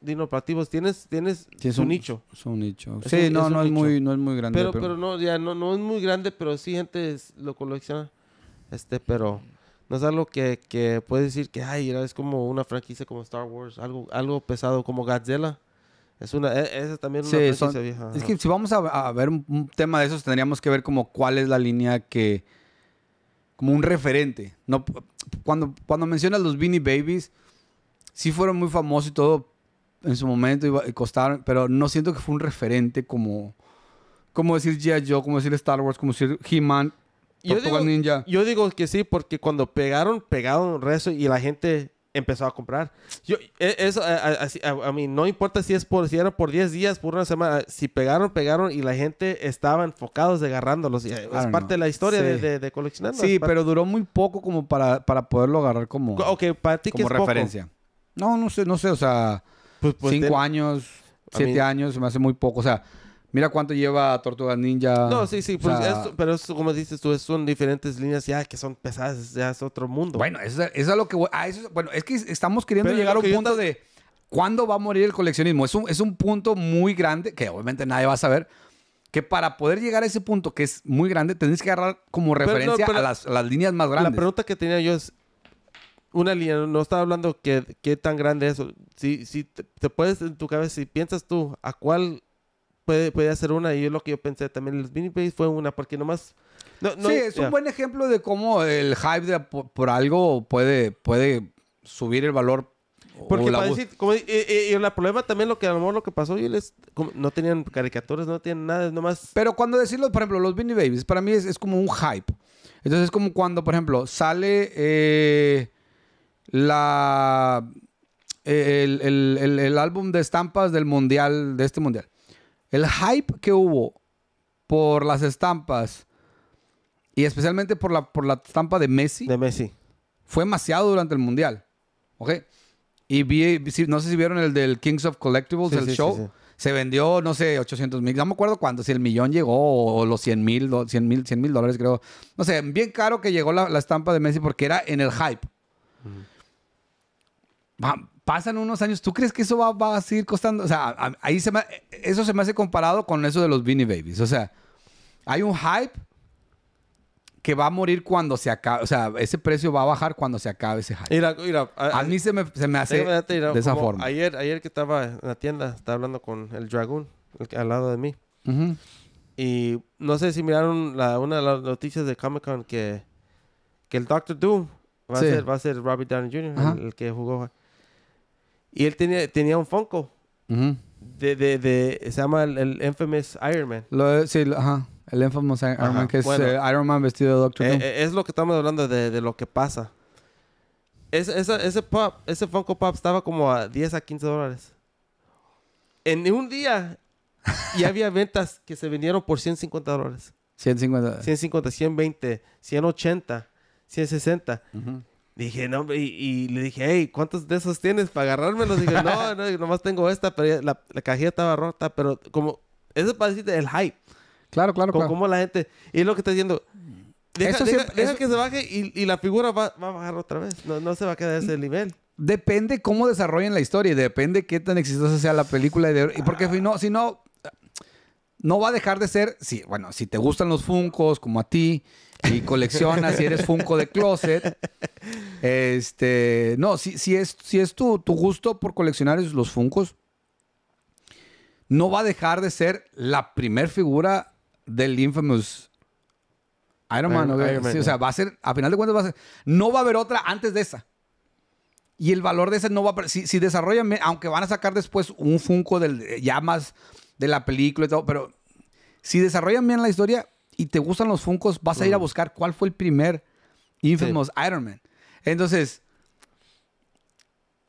dinoplativos, tienes, tienes, su un, nicho. nicho. sí, no, no es, muy, no es muy grande. Pero, pero, no, ya no, no es muy grande, pero sí gente lo colecciona. Este, pero no es algo que, que puedes decir que, ay, es como una franquicia como Star Wars, algo, algo pesado como Godzilla. Es una, e, esa también es una franquicia vieja. Es que si vamos a, ver un, tema de esos, tendríamos que ver como cuál es la línea que, como un referente. No, cuando, cuando mencionas los Beanie Babies, sí fueron muy famosos y todo, en su momento iba, eh, costaron, pero no siento que fue un referente como, como decir ya yo como decir Star Wars, como decir He-Man, yo digo, Ninja. Yo digo que sí, porque cuando pegaron, pegaron rezo y la gente empezó a comprar. Yo, e, eso, a, mí, no importa si es por, si era por 10 días, por una semana, si pegaron, pegaron y la gente estaba enfocados de agarrándolos. Y eh, es parte de la historia de, de, coleccionar. Sí, pero duró muy poco como para, para poderlo agarrar como, okay, para ti referencia. No, no sé, no sé, o sea, 5 pues, pues, cinco años, siete años, se me hace muy poco. O sea, mira cuánto lleva Tortuga Ninja. No, sí, sí, pues, pero eso, como dices tú, son diferentes líneas ya que son pesadas, ya es otro mundo. Bueno, eso, es lo que. bueno, es que estamos queriendo llegar a un punto de. ¿Cuándo va a morir el coleccionismo? Es un, es un punto muy grande que obviamente nadie va a saber, que para poder llegar a ese punto que es muy grande, tenés que agarrar como referencia las, a, las, líneas más grandes. La pregunta que tenía yo es, una línea, no estaba hablando qué tan grande es. Si, si te, puedes en tu cabeza, si piensas tú a cuál puede, puede hacer una, y es lo que yo pensé también, los mini Babies fue una, porque nomás. No, sí, es un buen ejemplo de cómo el hype por, algo puede, puede subir el valor. Porque la... decir, como, y, el problema también lo que a lo lo que pasó y les no tenían caricaturas, no tenían nada, nomás. Pero cuando decirlo, por ejemplo, los Beanie Babies, para mí es, como un hype. Entonces es como cuando, por ejemplo, sale eh, la, el, el, el, álbum de estampas del mundial, de este mundial. El hype que hubo por las estampas y especialmente por la, por la estampa de Messi. De Messi. Fue demasiado durante el mundial. Y no sé si vieron el del Kings of Collectibles, del el show. se vendió, no sé, 800 mil, no me acuerdo cuánto, si el millón llegó o los 100 mil, 100 mil, 100 mil dólares creo. No sé, bien caro que llegó la, la, estampa de Messi porque era en el hype pasan unos años, ¿tú crees que eso va, a seguir costando? O sea, ahí se me, eso se me hace comparado con eso de los Beanie Babies. O sea, hay un hype que va a morir cuando se acabe. O sea, ese precio va a bajar cuando se acabe ese hype. Mira, a, eh, mí se me, hace de esa forma. Ayer, ayer que estaba en la tienda, estaba hablando con el Dragoon que, al lado de mí. Y no sé si miraron una de las noticias de Comic Con que, que el Doctor Doom va, a ser, va a ser Downey Jr., el, que jugó. Y él tenía, un Funko. de, se llama el, Infamous Iron Man. sí, ajá. El Infamous Iron Man, que es eh, Iron Man vestido de Doctor eh, eh, es lo que estamos hablando de, lo que pasa. ese pop, ese Funko Pop estaba como a 10 a 15 dólares. En un día ya había ventas que se vendieron por 150 dólares. 150. 150, 120, 180, 160. Uh Dije, no, y, le dije, hey, ¿cuántos de esos tienes para agarrármelos? Dije, no, no, nomás tengo esta, pero la, cajita estaba rota, pero como, eso es para decirte el hype. Claro, claro, como, claro. Como la gente, y es lo que está diciendo, deja, eso que se baje y, la figura va, a bajar otra vez, no, se va a quedar a ese nivel. Depende cómo desarrollen la historia y depende qué tan exitosa sea la película. Y de... Porque si no, si no, no va a dejar de ser, bueno, si te gustan los Funcos como a ti y coleccionas si eres Funko de closet. Este, no, si, si es, si es tu, tu gusto por coleccionar los Funcos, no va a dejar de ser la primer figura del Infamous Iron Man. o sea, va a ser, a final de cuentas va a ser, no va a haber otra antes de esa. Y el valor de esa no va a... Si, si desarrollan, aunque van a sacar después un Funko del, ya más de la película y todo, pero si desarrollan bien la historia, y te gustan los Funkos... vas a ir a mm. buscar cuál fue el primer Infamous Iron Man. Entonces.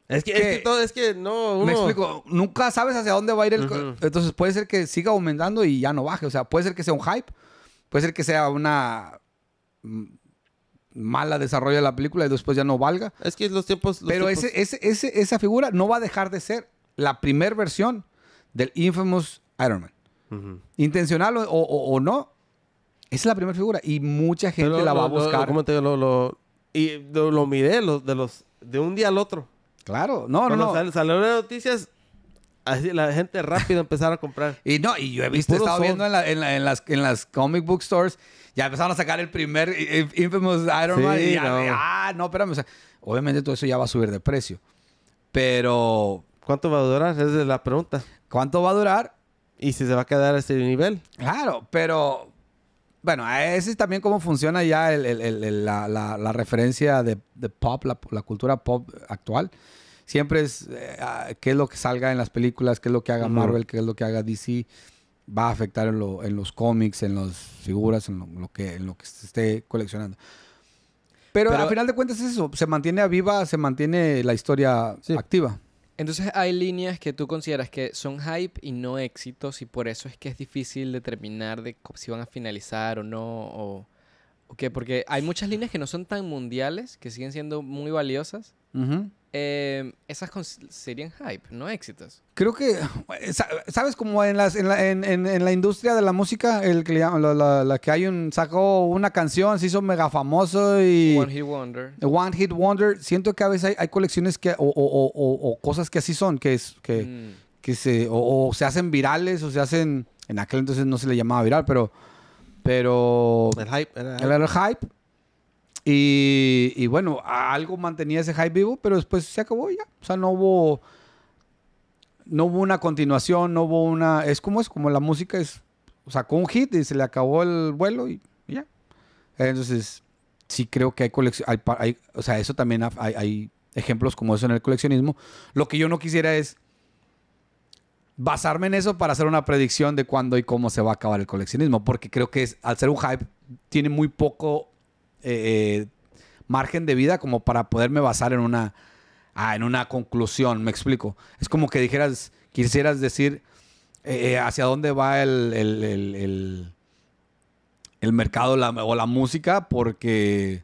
Es que, es que, todo, es que no. Me explico, nunca sabes hacia dónde va a ir el. Entonces puede ser que siga aumentando y ya no baje. O sea, puede ser que sea un hype, puede ser que sea una mala desarrollo de la película y después ya no valga. Es que los tiempos. Pero Ese, esa figura no va a dejar de ser la primera versión del Infamous Iron Man. Intencional o no, esa es la primera figura y mucha gente la va a buscar. Lo, y lo, miré de los de un día al otro. Claro, no, no, no. Salieron las noticias, así la gente rápido empezó a comprar. y no, y yo he visto, he estado viendo en, en, las, en las comic book stores, ya empezaron a sacar el primer Infamous Iron Man. Y ah, no, espérame. obviamente todo eso ya va a subir de precio. Pero. ¿Cuánto va a durar? Esa es la pregunta. ¿Cuánto va a durar? Y si se va a quedar a ese nivel. Claro, pero bueno, ese es también cómo funciona ya la, referencia de, pop, la, cultura pop actual. Siempre es eh, ah, qué es lo que salga en las películas, qué es lo que haga Marvel, qué es lo que haga DC. Va a afectar en, los cómics, en las figuras, en lo, que, lo que se esté coleccionando. Pero, al final de cuentas es eso, se mantiene viva, se mantiene la historia activa. Entonces hay líneas que tú consideras que son hype y no éxitos y por eso es que es difícil determinar de si van a finalizar o no o, o qué, porque hay muchas líneas que no son tan mundiales, que siguen siendo muy valiosas, Em, esas serían hype, no éxitos. Creo que, eh, ¿sabes? Como en, la, industria de la música, el la, que hay un, sacó una canción, se hizo mega famoso y... One Hit Wonder. One Hit Wonder. Siento que a veces hay, colecciones que, o, cosas que así son, que, es, que, mm. se, o, se hacen virales o se hacen... En aquel entonces no se le llamaba viral, pero... Pero... El hype. el hype y, bueno, algo mantenía ese hype vivo, pero después se acabó ya. O sea, no hubo. No hubo una continuación, no hubo una. Es como es, como la música es. Sacó un hit y se le acabó el vuelo y, ya. Entonces, sí creo que hay colección. o sea, eso también hay, ejemplos como eso en el coleccionismo. Lo que yo no quisiera es basarme en eso para hacer una predicción de cuándo y cómo se va a acabar el coleccionismo, porque creo que es, al ser un hype, tiene muy poco eh, eh, margen de vida como para poderme basar en una, ah, en una conclusión, me explico. Es como que dijeras, quisieras decir eh, hacia dónde va el, el, mercado o la música porque,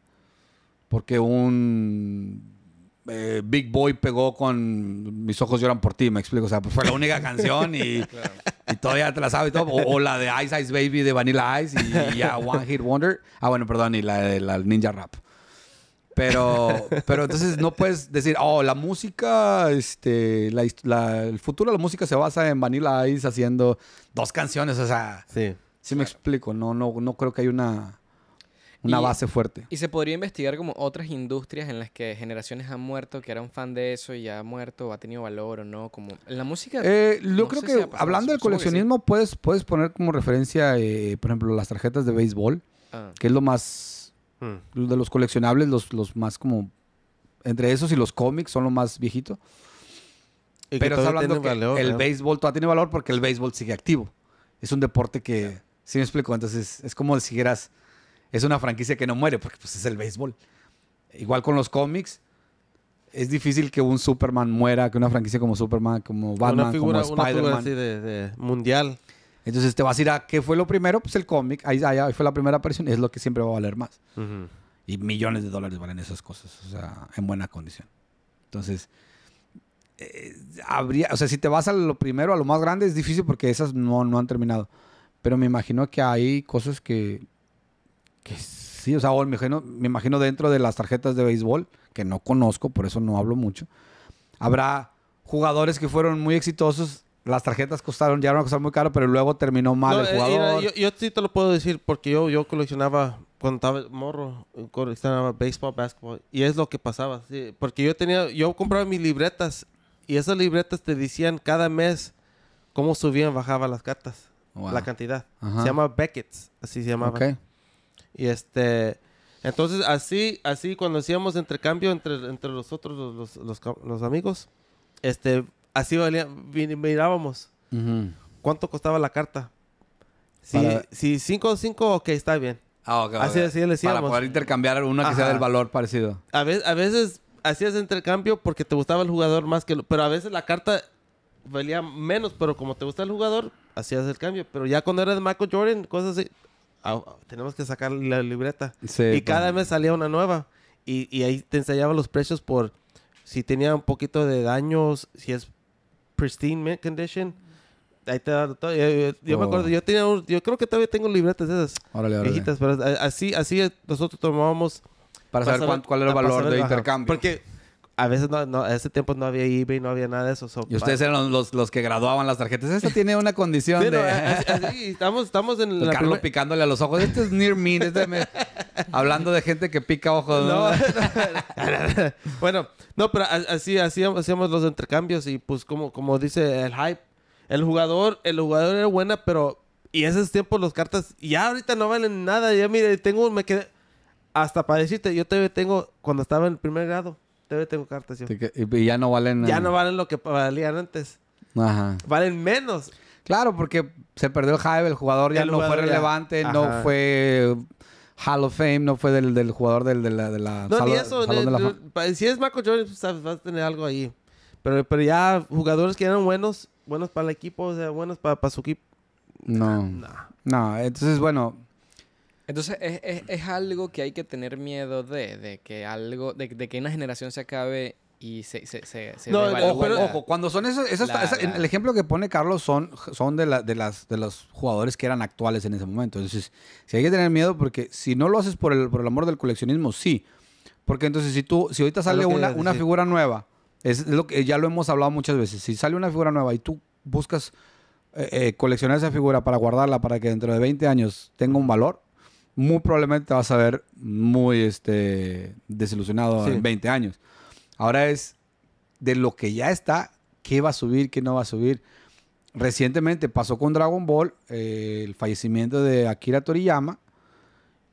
porque un Big Boy pegó con Mis ojos lloran por ti, me explico. O sea, pues fue la única canción y, todavía atrasado y todo. O, la de Ice Ice Baby de Vanilla Ice y, ya One Hit Wonder. Ah, bueno, perdón, y la de la Ninja Rap. Pero, pero entonces no puedes decir, oh, la música, este, la, el futuro de la música se basa en Vanilla Ice haciendo dos canciones, o sea. Sí. Sí me explico, no, no, no creo que hay una una base fuerte. Y se podría investigar como otras industrias en las que generaciones han muerto, que era un fan de eso y ha muerto, o ha tenido valor o no. Como la música. Eh, yo creo que, hablando del coleccionismo, puedes, puedes poner como referencia, eh, por ejemplo, las tarjetas de béisbol, ah. que es lo más. Hmm. De los coleccionables, los, los más como. Entre esos y los cómics son lo más viejito. Pero hablando que el béisbol todavía tiene valor porque el béisbol sigue activo. Es un deporte que. Si me explico, entonces es como si quieras es una franquicia que no muere, porque pues, es el béisbol. Igual con los cómics, es difícil que un Superman muera, que una franquicia como Superman, como Batman, como Spider-Man. De, de mundial. Entonces te vas a ir a qué fue lo primero, pues el cómic, ahí, fue la primera aparición, es lo que siempre va a valer más. Y millones de dólares valen esas cosas, o sea, en buena condición. Entonces, eh, habría, o sea, si te vas a lo primero, a lo más grande, es difícil porque esas no, no han terminado. Pero me imagino que hay cosas que que sí, o sea, me, imagino, dentro de las tarjetas de béisbol, que no conozco, por eso no hablo mucho. Habrá jugadores que fueron muy exitosos las tarjetas costaron, ya no costaron muy caro, pero luego terminó mal el eh, jugador. Yo, sí te lo puedo decir porque yo, yo coleccionaba cuando estaba morro, coleccionaba béisbol, básquetbol, y es lo que pasaba. porque yo tenía, yo compraba mis libretas y esas libretas te decían cada mes cómo subían, bajaban las cartas, la cantidad. Se llama Beckett's, así se llamaba. Y este, entonces así, así cuando hacíamos intercambio entre, entre nosotros, los, los, amigos, este, así valía, mirábamos cuánto costaba la carta. Si, si cinco, cinco, ok, está bien. Ah, así, así le decíamos. Para poder intercambiar una que sea del valor parecido. A, veces, a veces hacías intercambio porque te gustaba el jugador más que... Lo, pero a veces la carta valía menos, pero como te gusta el jugador, hacías el cambio. Pero ya cuando era de Michael Jordan, cosas así, tenemos que sacar la libreta. y pues. cada vez mes salía una nueva. Y, ahí te ensayaba los precios por si tenía un poquito de daños, si es pristine condition. Ahí te da todo. Yo, me acuerdo, oh. yo tenía yo creo que todavía tengo libretas esas viejitas, pero así, así eh, nosotros tomábamos para, saber, cuál, cuál, era el valor de intercambio. Porque a veces no, a ese tiempo no había eBay, no había nada de eso. y ustedes eran los, los, que graduaban las tarjetas. Esto tiene una condición de. Eh, eh, sí, estamos, estamos en el la. Carlos picándole a los ojos. Este es near me. Este me... Hablando de gente que pica ojos. bueno, no, pero así, hacíamos, hacíamos los intercambios y pues como, como dice el hype, el jugador, el jugador era buena, pero. Y esos tiempos los cartas ya ahorita no valen nada. Ya mire, tengo, me quedé. Hasta para decirte, yo te tengo cuando estaba en el primer grado Debe tengo cartas yo. Y ya no valen. Ya no valen lo que valían antes. Ajá. Valen menos. Claro, porque se perdió el hype, el jugador ya no fue relevante, no fue Hall of Fame, no fue del, jugador del, de la, de la No, y eso. si es Marco Jones pues, vas a tener algo ahí. Pero, ya jugadores que eran buenos, buenos para el equipo, o sea, buenos para, su equipo. No. No, entonces, bueno, entonces es, es, algo que hay que tener miedo de, de que algo, de, que una generación se acabe y se, se, se, se no, ojo, cuando son esos, el ejemplo que pone Carlos son, son de, la, de, las, de los jugadores que eran actuales en ese momento. Entonces, si hay que tener miedo porque si no lo haces por el, por el amor del coleccionismo, sí. Porque entonces si tú, si ahorita sale una, figura nueva, es lo que ya lo hemos hablado muchas veces, si sale una figura nueva y tú buscas eh, eh, coleccionar esa figura para guardarla para que dentro de 20 años tenga un valor, muy probablemente te vas a ver muy este, desilusionado en 20 años. Ahora es de lo que ya está, qué va a subir, qué no va a subir. Recientemente pasó con Dragon Ball eh, el fallecimiento de Akira Toriyama.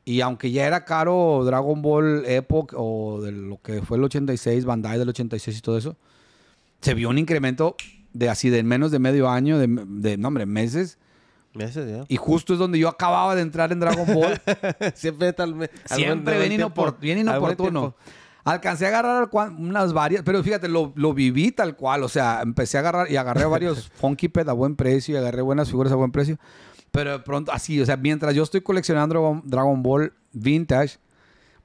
Y aunque ya era caro Dragon Ball Epoch o de lo que fue el 86, Bandai del 86 y todo eso, se vio un incremento de así de menos de medio año, de, de no, meses, y justo es donde yo acababa de entrar en Dragon Ball. Siempre tal, Siempre bien, inoportuno. Alcancé a agarrar unas varias, pero fíjate, lo, lo, viví tal cual. O sea, empecé a agarrar y agarré varios Funky Pet a buen precio y agarré buenas figuras a buen precio. Pero de pronto, así, o sea, mientras yo estoy coleccionando Dragon Ball Vintage,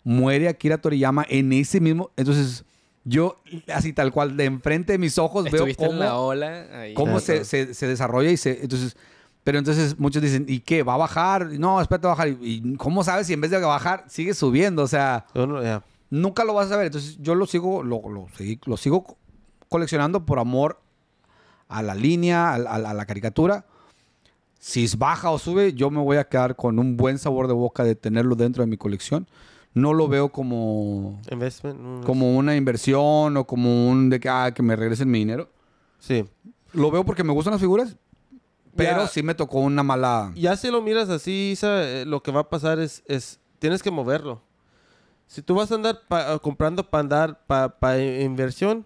muere Akira Toriyama en ese mismo. Entonces, yo, así tal cual, de enfrente de mis ojos veo cómo, la ola? Ahí. cómo se, se, desarrolla y se. Entonces pero entonces muchos dicen, ¿y qué? ¿Va a bajar? No, espérate a bajar. ¿Y cómo sabes si en vez de bajar sigue subiendo? O sea, nunca lo vas a ver. Entonces yo lo sigo, lo, lo, sigo coleccionando por amor a la línea, a, la caricatura si baja o sube, yo me voy a quedar con un buen sabor de boca de tenerlo dentro de mi colección. No lo veo como. Investment. Como una inversión o como un de que, ah, que me regresen mi dinero. Sí. Lo veo porque me gustan las figuras pero sí me tocó una mala. Ya si lo miras así, Isa, eh, lo que va a pasar es, tienes que moverlo. Si tú vas a andar eh, comprando para andar para inversión,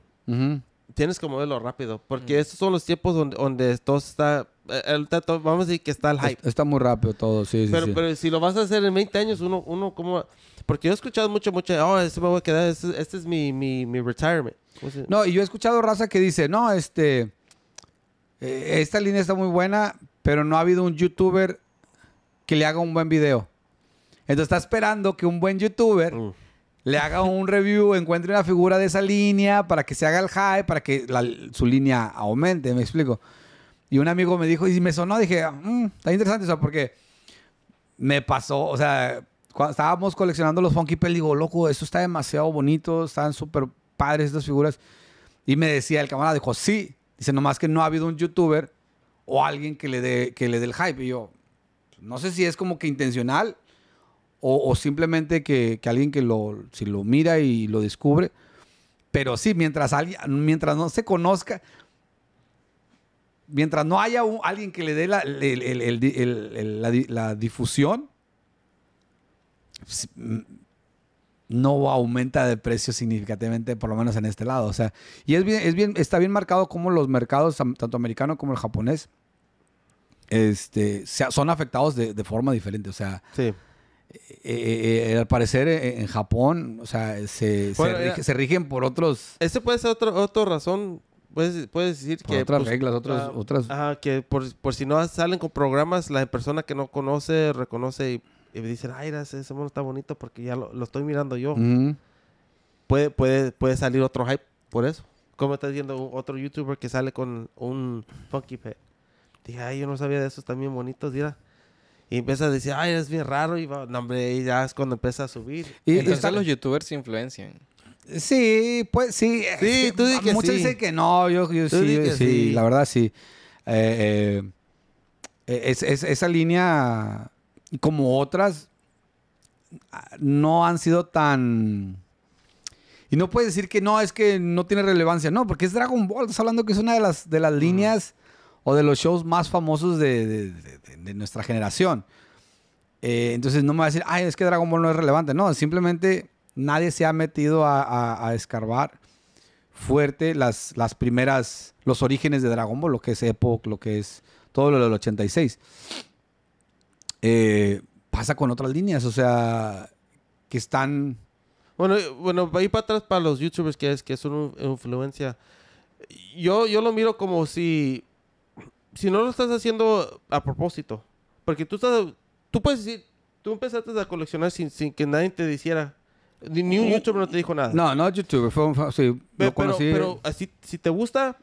tienes que moverlo rápido. Porque estos son los tiempos donde, todo está. Eh, el, vamos a decir que está el hype. Está muy rápido todo, sí, pero, sí. Pero si lo vas a hacer en 20 años, uno, uno como. Porque yo he escuchado mucho, mucho. Oh, este me voy a quedar. Este, es mi, mi, mi retirement. No, y yo he escuchado raza que dice, no, este eh, esta línea está muy buena, pero no ha habido un youtuber que le haga un buen video. Entonces está esperando que un buen youtuber mm. le haga un review, encuentre una figura de esa línea para que se haga el high, para que su línea aumente, me explico. Y un amigo me dijo, y me sonó, dije, mm, está interesante eso, porque me pasó, o sea, cuando estábamos coleccionando los Funky Pel, digo, loco, eso está demasiado bonito, están súper padres estas figuras. Y me decía el camarada, dijo, sí, Dice, nomás que no ha habido un youtuber o alguien que le dé, que le dé el hype. Y yo, no sé si es como que intencional o, simplemente que, alguien que lo, si lo mira y lo descubre. Pero sí, mientras, alguien, mientras no se conozca, mientras no haya alguien que le dé la difusión, no aumenta de precio significativamente, por lo menos en este lado. O sea, y es bien, es bien, está bien marcado cómo los mercados, tanto americano como el japonés, este, son afectados de, forma diferente. O sea, sí. Eh, eh, eh, al parecer en Japón, o sea, se, se, rigen, por otros. Ese puede ser otra razón. Puedes, puedes decir que. Otras pues, reglas, ah, otras. otras... que por, por, si no salen con programas, la persona que no conoce, reconoce y y me dicen, ay, ese, ese mono está bonito porque ya lo, lo estoy mirando yo. Puede, puede, puede salir otro hype por eso. Como estás viendo otro youtuber que sale con un funky pet. Dije, ay, yo no sabía de esos también bonitos, mira. Y empieza a decir, ay, es bien raro. Y, y ya es cuando empieza a subir. Y, Entonces, los youtubers se influencian. Sí, pues sí. Sí, tú dices que Muchos dicen que no, yo, sí, sí. la verdad sí. Eh, eh, eh, es, esa línea como otras, no han sido tan... Y no puedes decir que no, es que no tiene relevancia. No, porque es Dragon Ball. Estás hablando que es una de las, de las líneas o de los shows más famosos de, nuestra generación. Eh, entonces no me va a decir, ay, es que Dragon Ball no es relevante. No, simplemente nadie se ha metido a, escarbar fuerte las, las primeras, los orígenes de Dragon Ball, lo que es Epoch, lo que es todo lo del 86. Eh, pasa con otras líneas, o sea, que están... Bueno, eh, bueno, ahí para atrás para los youtubers que es que son influencia. Yo, yo lo miro como si si no lo estás haciendo a propósito. Porque tú estás tú puedes decir, tú empezaste a coleccionar sin, que nadie te dijera. Ni, un youtuber no te dijo nada. No, no youtuber, fue un, sí, pero, lo conocí. pero así, si te gusta,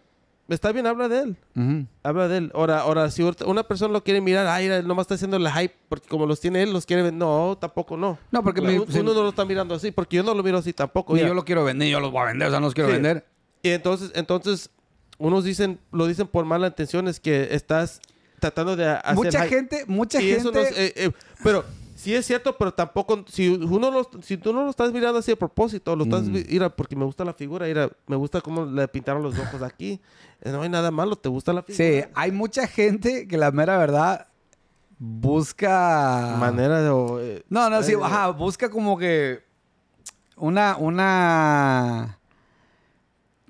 está bien, habla de él. Habla de él. Ahora, ahora, si una persona lo quiere mirar, ay, él nomás está haciendo la hype, porque como los tiene él, los quiere vender. No, tampoco no. No, porque uno, no lo está mirando así, porque yo no lo miro así tampoco. Y yo lo quiero vender, yo los voy a vender, o sea, no los quiero vender. Y entonces, entonces, unos dicen, lo dicen por mala intención, es que estás tratando de hacer Mucha gente, mucha gente. Eh, eh, pero Sí, es cierto, pero tampoco, si, uno si tú no lo estás mirando así a propósito, lo estás, mm. mira, porque me gusta la figura, mira, me gusta cómo le pintaron los ojos aquí, eh, no hay nada malo, te gusta la figura. Sí, hay mucha gente que la mera verdad busca... Manera de... Eh, no, no, sí, eh, ajá, busca como que una, una...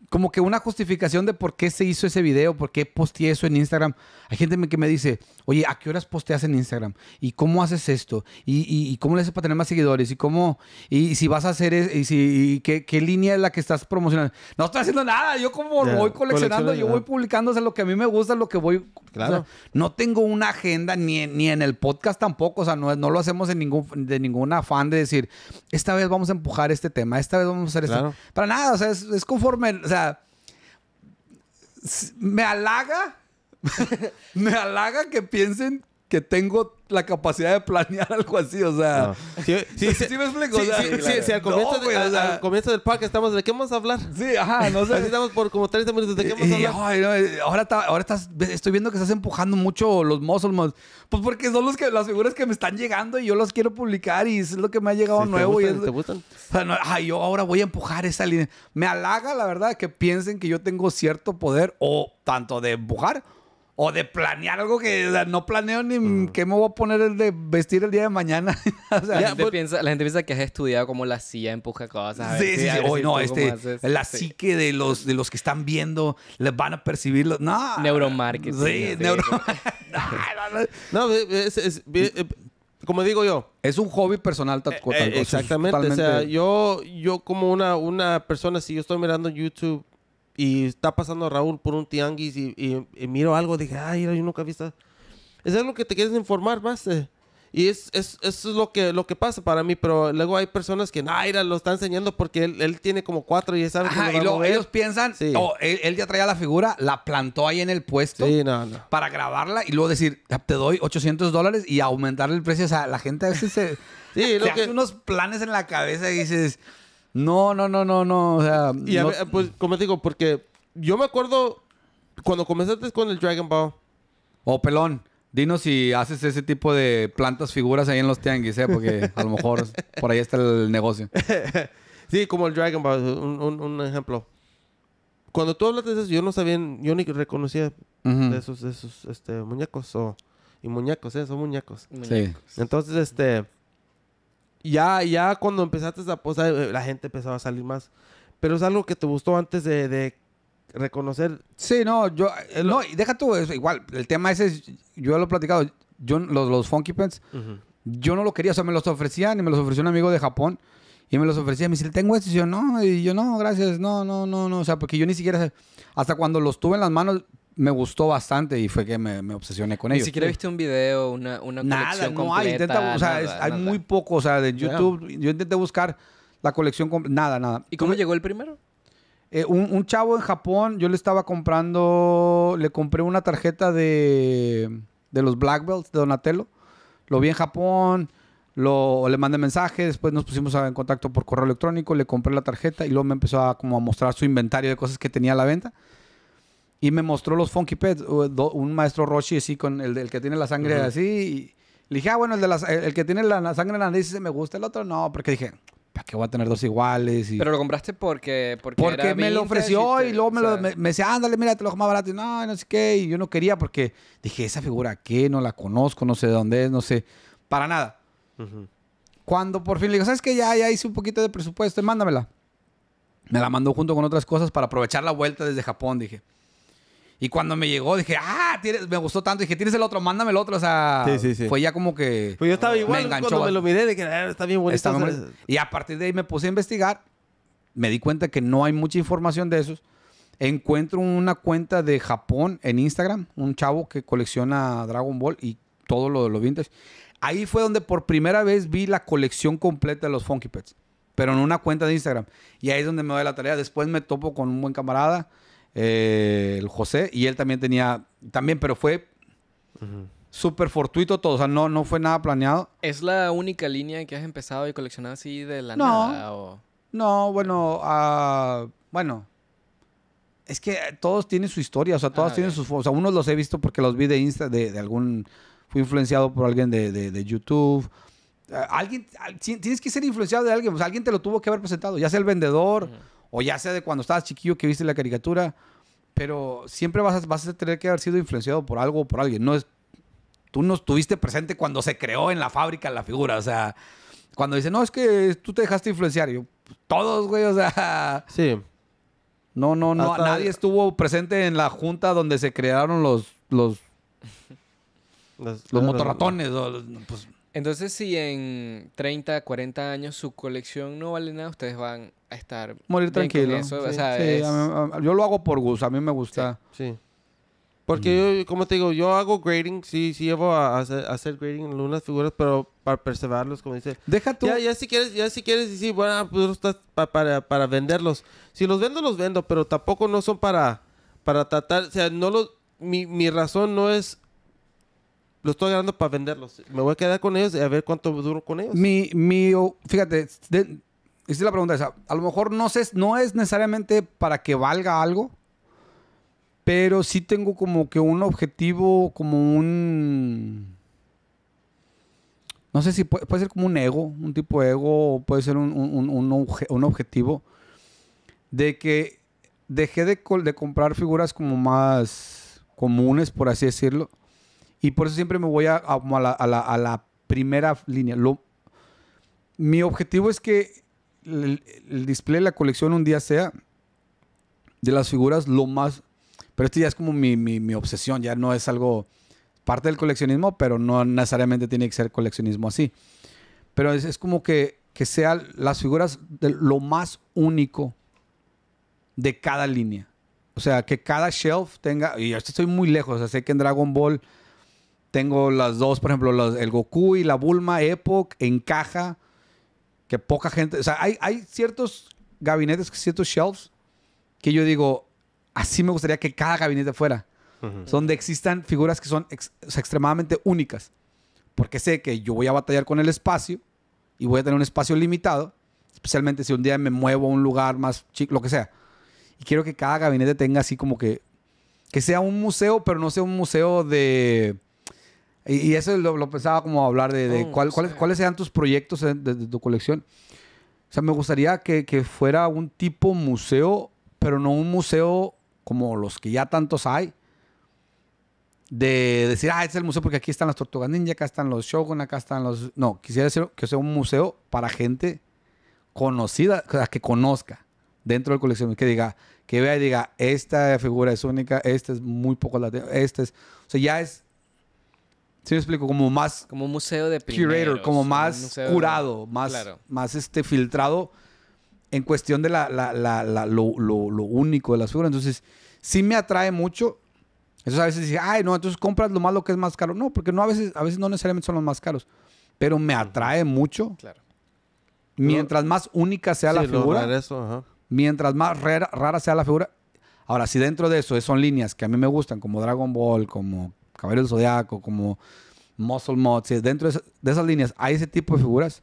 Como que una justificación de por qué se hizo ese video, por qué posteé eso en Instagram. Hay gente que me dice, oye, ¿a qué horas posteas en Instagram? ¿Y cómo haces esto? ¿Y, cómo le haces para tener más seguidores? ¿Y cómo? ¿Y, si vas a hacer? ¿Y, si, qué, línea es la que estás promocionando? No estoy haciendo nada. Yo como voy coleccionando, yo voy publicando o lo que a mí me gusta, lo que voy... Claro. no tengo una agenda ni, ni en el podcast tampoco. O sea, no, lo hacemos en ningún, de ningún afán de decir, esta vez vamos a empujar este tema, esta vez vamos a hacer esto. Para nada. O sea, es conforme... O sea, me halaga me halaga que piensen que tengo la capacidad de planear algo así, o sea. No. Sí, sí, sí, me explico. Sí, al comienzo, del pack estamos de qué vamos a hablar. Sí, ajá, no sé. estamos por como 30 minutos de qué vamos a hablar. ay, no, eh, ahora, ahora estás, estoy viendo que estás empujando mucho los musulmanes. Pues porque son los que, las figuras que me están llegando y yo las quiero publicar y es lo que me ha llegado nuevo. Te gustan, y O sea, no, ay, yo ahora voy a empujar esa línea. Me halaga, la verdad, que piensen que yo tengo cierto poder o tanto de empujar o de planear algo que no planeo ni mm. qué me voy a poner el de vestir el día de mañana. Pues, la, gente piensa, que has estudiado como la silla empuja cosas. sí, sí, sí, Hoy no, este, la psique de los, de los que están viendo, les van a percibir los... No. Neuromarketing. Sí, neuromarketing. no, es, eh, como digo yo. Es un hobby personal, tal, eh, eh, Exactamente. O sea, yo, yo como una, una persona, si yo estoy mirando YouTube y está pasando Raúl por un tianguis y, miro algo, dije, ay, yo nunca vi visto Eso es lo que te quieres informar más. Eh, y es, eso es lo que, lo que pasa para mí, pero luego hay personas que, ay, lo está enseñando porque él, él, tiene como cuatro y ya sabe que y luego ellos piensan, o oh, él, ya traía la figura, la plantó ahí en el puesto para grabarla y luego decir, ah, te doy 800 dólares y aumentarle el precio. O sea, la gente a veces se, sí, lo hace unos planes en la cabeza y dices... No, no, no, no, no. O sea. Y ver, eh, pues, como te digo, porque yo me acuerdo cuando comenzaste con el Dragon Ball. Oh, pelón. Dinos si haces ese tipo de plantas, figuras ahí en los tianguis, ¿eh? Porque a lo mejor por ahí está el negocio. sí, como el Dragon Ball, un, ejemplo. Cuando tú hablaste de eso, yo no sabía, yo ni reconocía esos, este, muñecos. O, y muñecos, ¿eh? Son muñecos. muñecos. Sí. Entonces, este ya, ya cuando empezaste esa posa... Eh, la gente empezaba a salir más. Pero es algo que te gustó antes de, reconocer. Sí, no, yo. Eh, no, deja tú, igual, el tema ese, es, yo lo he platicado. Yo, los, los Funky Pants, yo no lo quería, o sea, me los ofrecían y me los ofreció un amigo de Japón. Y me los ofrecía, me dice, tengo estos. Y yo, no, y yo, no, gracias, no, no, no, no. O sea, porque yo ni siquiera. Hasta cuando los tuve en las manos, me gustó bastante y fue que me, obsesioné con ellos. Ni siquiera viste un video, una, una nada, no hay. nada, hay muy poco. O sea, de YouTube, yo intenté buscar la colección completa. Nada, nada. ¿Y cómo llegó el primero? Eh, un, chavo en Japón, yo le estaba comprando, le compré una tarjeta de, los Black Belts de Donatello. Lo vi en Japón, lo, le mandé mensaje, después nos pusimos en contacto por correo electrónico, le compré la tarjeta y luego me empezó a, como a mostrar su inventario de cosas que tenía a la venta. Y me mostró los Funky Pets, un maestro Roshi así, con el, del que tiene la sangre así. Y le dije, ah, bueno, el, de el que tiene la sangre en la nariz me gusta, el otro no, porque dije, ¿para qué voy a tener dos iguales? Y... Pero lo compraste porque... Porque, porque me lo ofreció y, luego me, me, decía, ándale, mira, te lo más barato. Y no, no sé qué. Y yo no quería porque dije, esa figura, ¿qué? No la conozco, no sé de dónde es, no sé. Para nada. Cuando por fin le digo, ¿sabes qué? Ya, ya hice un poquito de presupuesto, mándamela. Me la mandó junto con otras cosas para aprovechar la vuelta desde Japón, dije. Y cuando me llegó, dije, ah, me gustó tanto. Dije, tienes el otro, mándame el otro. O sea, fue ya como que. Pues yo estaba igual me enganchó, cuando me lo miré, de que ah, está bien bonito. Está y a partir de ahí me puse a investigar. Me di cuenta que no hay mucha información de esos. Encuentro una cuenta de Japón en Instagram, un chavo que colecciona Dragon Ball y todo lo de los vintage. Ahí fue donde por primera vez vi la colección completa de los Funky Pets, pero en una cuenta de Instagram. Y ahí es donde me doy la tarea. Después me topo con un buen camarada eh, el José, y él también tenía, también, pero fue súper fortuito todo, o sea, no, no fue nada planeado. ¿Es la única línea que has empezado y coleccionado así de la nada? No, bueno, ah, bueno. Es que todos tienen su historia, o sea, todos ah, tienen sus... O sea, unos los he visto porque los vi de Insta, de, algún... Fui influenciado por alguien de, de, YouTube. Ah, alguien... tienes que ser influenciado de alguien, o pues, sea, alguien te lo tuvo que haber presentado, ya sea el vendedor o ya sea de cuando estabas chiquillo que viste la caricatura, pero siempre vas a, vas a tener que haber sido influenciado por algo o por alguien. No es, tú no estuviste presente cuando se creó en la fábrica la figura, o sea, cuando dice no, es que tú te dejaste influenciar, yo, todos, güey, o sea. Sí. No, no, no, nadie estuvo presente en la junta donde se crearon los. los los, motorratones. Pues Entonces, si en 30, 40 años su colección no vale nada, ustedes van a estar. Morir tranquilo. sí, yo lo hago por gusto, a mí me gusta. Sí. Porque mm. yo, como te digo, yo hago grading, sí, sí llevo a, a hacer, grading en algunas figuras, pero para preservarlos, como dice. Deja tú. Ya, ya si quieres, ya si quieres, y sí, bueno, pues, para, para, venderlos. Si los vendo, los vendo, pero tampoco no son para, para tratar, o sea, no los, mi, razón no es los estoy ganando para venderlos. Me voy a quedar con ellos y a ver cuánto duro con ellos. Mi, mi fíjate, hice la pregunta esa. A lo mejor no, no es necesariamente para que valga algo, pero sí tengo como que un objetivo, como un... No sé si puede, ser como un ego, un tipo de ego, o puede ser un, un, un, un objetivo de que dejé de, de comprar figuras como más comunes, por así decirlo. Y por eso siempre me voy a, a, la, primera línea. mi objetivo es que el, display display, la colección un día sea de las figuras lo más... Pero esto ya es como mi, mi, obsesión, ya no es algo parte del coleccionismo, pero no necesariamente tiene que ser coleccionismo así. Pero es, es como que, que sean las figuras de lo más único de cada línea. O sea, que cada shelf tenga. Y yo estoy muy lejos. O sea, sé que en Dragon Ball tengo las dos, por ejemplo, el Goku y la Bulma Epoch en caja que poca gente, o sea, hay, ciertos gabinetes, ciertos shelves que yo digo, así me gustaría que cada gabinete fuera. Donde existan figuras que son extremadamente únicas. Porque sé que yo voy a batallar con el espacio y voy a tener un espacio limitado, especialmente si un día me muevo a un lugar más chico, lo que sea. Y quiero que cada gabinete tenga así como que. Que sea un museo, pero no sea un museo de y, eso lo, pensaba como hablar de, oh, cuál, cuáles, cuáles sean tus proyectos de, tu colección. O sea, me gustaría que, que fuera un tipo museo, pero no un museo como los que ya tantos hay, de decir, ah, este es el museo porque aquí están las tortugas ninja, acá están los shogun, acá están los... No, quisiera decir que sea un museo para gente conocida, o sea, que conozca dentro del colección, que diga, que vea y diga, esta figura es única, esta es muy poco latina, esta es... O sea, ya es ¿Sí me explico? Como más... Como museo de como más curado, más, más este, filtrado en cuestión de la, lo, único de las figuras. Entonces, sí me atrae mucho. Entonces a veces dice, ay, no, entonces compras lo más lo que es más caro. No, porque no a veces, a veces no necesariamente son los más caros. Pero me atrae mucho. Claro. Mientras más única sea la figura. Mientras más rara, rara sea la figura. Ahora, si dentro de eso son líneas que a mí me gustan, como Dragon Ball, como Caballero del Zodiaco, como Muscle Mods, dentro de, esas líneas hay ese tipo de figuras,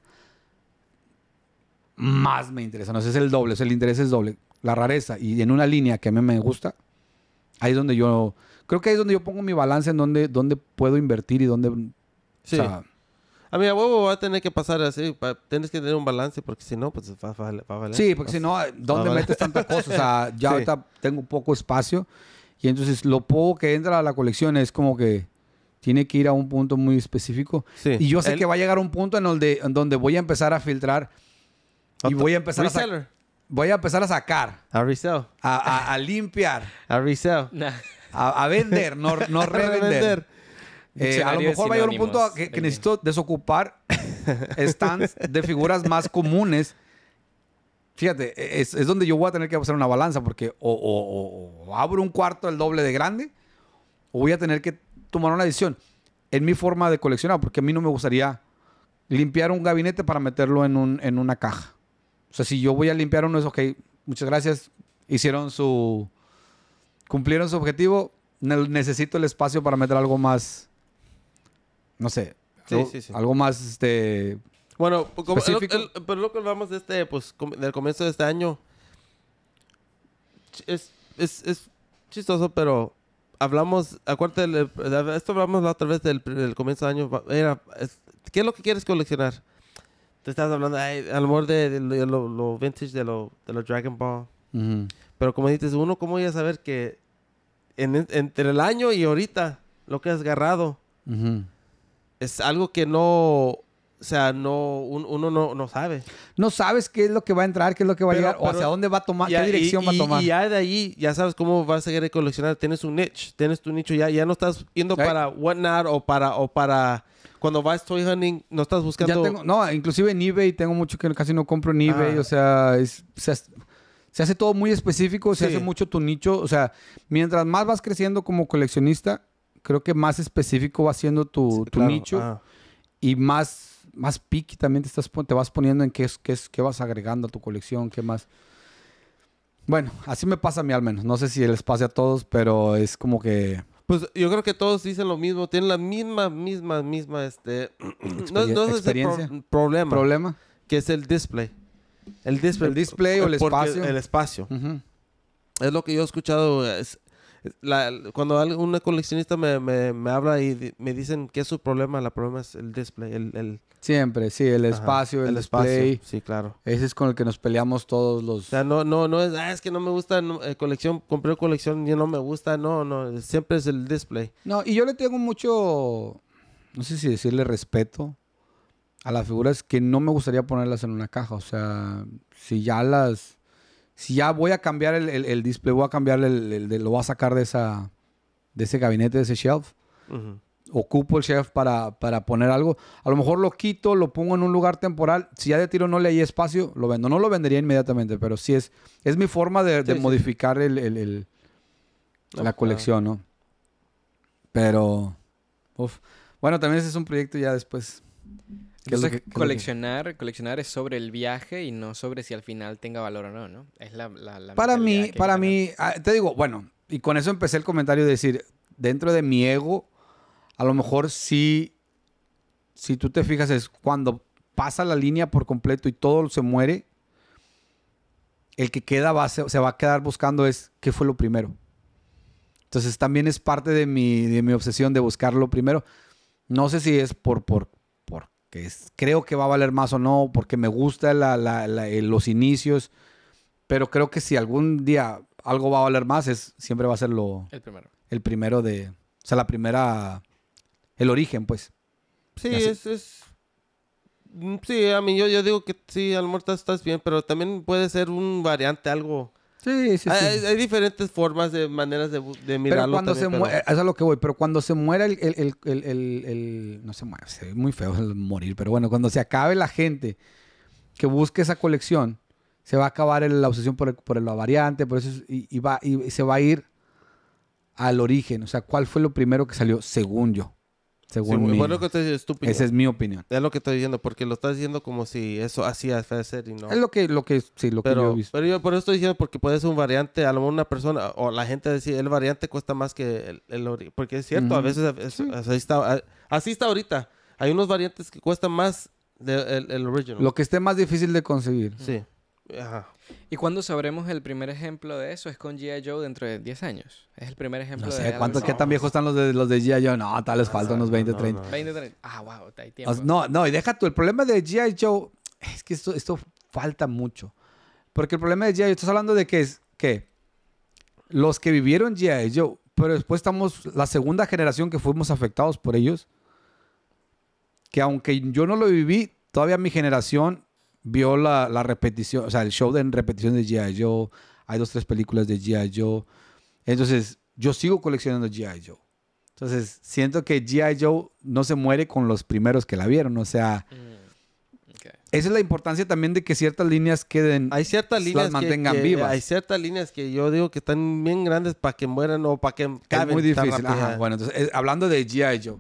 más me interesa. No, es el doble, ese el interés es doble. La rareza y en una línea que a mí me gusta, ahí es donde yo, creo que ahí es donde yo pongo mi balance en donde, donde puedo invertir y donde... Sí. O sea, a mí a huevo va a tener que pasar así, tienes que tener un balance porque si no, pues va, a valer. Sí, porque si no, ¿dónde metes tanta cosa? O sea, ya ahorita tengo poco espacio y entonces lo poco que entra a la colección es como que tiene que ir a un punto muy específico. Y yo sé que va a llegar un punto en, donde, donde voy a empezar a filtrar y voy a empezar Reseller. a voy a empezar a sacar. A resell. A, a, limpiar. A resell. A, vender, no, no revender. Eh, a lo mejor va a llegar un punto que necesito desocupar stands de figuras más comunes fíjate, e, es, donde yo voy a tener que hacer una balanza porque o, abro un cuarto el doble de grande o voy a tener que tomar una decisión en mi forma de coleccionar porque a mí no me gustaría limpiar un gabinete para meterlo en, un, en una caja. O sea, si yo voy a limpiar uno es, ok, muchas gracias, hicieron su, cumplieron su objetivo, necesito el espacio para meter algo más, no sé, algo, algo más, este, bueno, pero lo que hablamos de este, pues, del comienzo de este año, es, es, es chistoso, pero hablamos, acuérdate, esto hablamos la otra vez del, comienzo de año, era, ¿qué es lo que quieres coleccionar? Te estás hablando, ay, a lo mejor de, los lo, vintage de lo, de los Dragon Ball. Pero como dices, uno, ¿cómo voy a saber que entre el año y ahorita lo que has agarrado es algo que no o sea, no, uno no, no, sabe. No sabes qué es lo que va a entrar, qué es lo que va a llegar, o hacia dónde va a tomar, qué dirección va a tomar. Y ya de ahí, ya sabes cómo vas a seguir coleccionar. Tienes un niche, tienes tu nicho. Ya, ya no estás yendo para whatnot o para, o para cuando vas toy hunting, no estás buscando. no, inclusive en eBay tengo mucho que casi no compro en eBay. O sea, es, se, hace, todo muy específico, se hace mucho tu nicho. O sea, mientras más vas creciendo como coleccionista, creo que más específico va siendo tu, nicho y más más piqui también te, estás, te vas poniendo en qué, es, qué, es, qué vas agregando a tu colección, qué más. Bueno, así me pasa a mí al menos. No sé si les pase a todos, pero es como que... Pues yo creo que todos dicen lo mismo, tienen la misma, misma, misma, este... no, no es un problema. Problema. Que es el display. El display. El display o el espacio. El espacio. Es lo que yo he escuchado, cuando una coleccionista me, habla y me dicen que es su problema, el problema es el display, el... Siempre, sí, el espacio, el, display. Sí, claro. Ese es con el que nos peleamos todos los... O sea, no, no, no es, ah, es que no me gusta eh, colección, compré colección y no me gusta, no, no, siempre es el display. No, y yo le tengo mucho, no sé si decirle respeto a las figuras que no me gustaría ponerlas en una caja, o sea, si ya las si ya voy a cambiar el, display, voy a cambiar el, lo voy a sacar de, esa, de ese gabinete, de ese shelf. Ocupo el shelf para, para, poner algo. A lo mejor lo quito, lo pongo en un lugar temporal. Si ya de tiro no le hay espacio, lo vendo. No lo vendería inmediatamente, pero sí es, es mi forma de, modificar el, la colección, ¿no? Pero, bueno, también ese es un proyecto ya después es coleccionar, coleccionar es sobre el viaje y no sobre si al final tenga valor o no, ¿no? Es la, la, Para mí, para mí, ah, te digo, bueno, y con eso empecé el comentario de decir, dentro de mi ego, a lo mejor sí, si tú te fijas, es cuando pasa la línea por completo y todo se muere, el que queda va, se, se va a quedar buscando es qué fue lo primero. Entonces también es parte de mi, de mi obsesión de buscar lo primero. No sé si es por, por creo que va a valer más o no, porque me gustan eh, los inicios, pero creo que si algún día algo va a valer más, es, siempre va a ser lo... El primero. El primero de... O sea, la primera... El origen, pues. Sí, es, mm, Sí, a mí yo, yo digo que sí, a estás, bien, pero también puede ser un variante, algo Sí, sí, hay, diferentes formas de maneras de, de mirarlo. Pero cuando se muere eso es lo que voy, pero cuando se muera el, no se muere se muy feo el morir, pero bueno, cuando se acabe la gente que busque esa colección, se va a acabar la obsesión por, por la variante, por eso y, y va y se va a ir al origen, o sea, ¿cuál fue lo primero que salió según yo? es Esa es mi opinión. Es lo que estoy diciendo, porque lo estás diciendo como si eso Hacía ser y no. Es lo que, lo que, sí, lo que yo he visto. Pero yo por eso estoy diciendo, porque puede ser un variante, a lo mejor una persona, o la gente decir, el variante cuesta más que el, original Porque es cierto, a veces así, está, ahorita. Hay unos variantes que cuestan más del de, el, original. Lo que esté más difícil de conseguir. Sí. ¿Y cuándo sabremos el primer ejemplo de eso? Es con G.I. Joe dentro de 10 años. Es el primer ejemplo no sé, ¿cuántos, ¿Qué tan viejos están los de, los de G.I. Joe? No, tal les faltan unos 20, 30. 20, 30. Ah, wow, hay tiempo. No, no, y deja tú. El problema de G.I. Joe es que esto, esto falta mucho. Porque el problema de G.I. Joe, estás hablando de que es que los que vivieron G.I. Joe, pero después estamos la segunda generación que fuimos afectados por ellos. Que aunque yo no lo viví, todavía mi generación vio la, repetición, o sea, el show de repetición de G.I. Joe, hay dos, tres películas de G.I. Joe. Entonces, yo sigo coleccionando G.I. Joe. Entonces, siento que G.I. Joe no se muere con los primeros que la vieron, o sea... Mm, esa es la importancia también de que ciertas líneas queden, hay ciertas líneas las mantengan vivas. Hay ciertas líneas que yo digo que están bien grandes para que mueran o para que caben. Es muy difícil. Bueno, entonces, eh, hablando de G.I. Joe,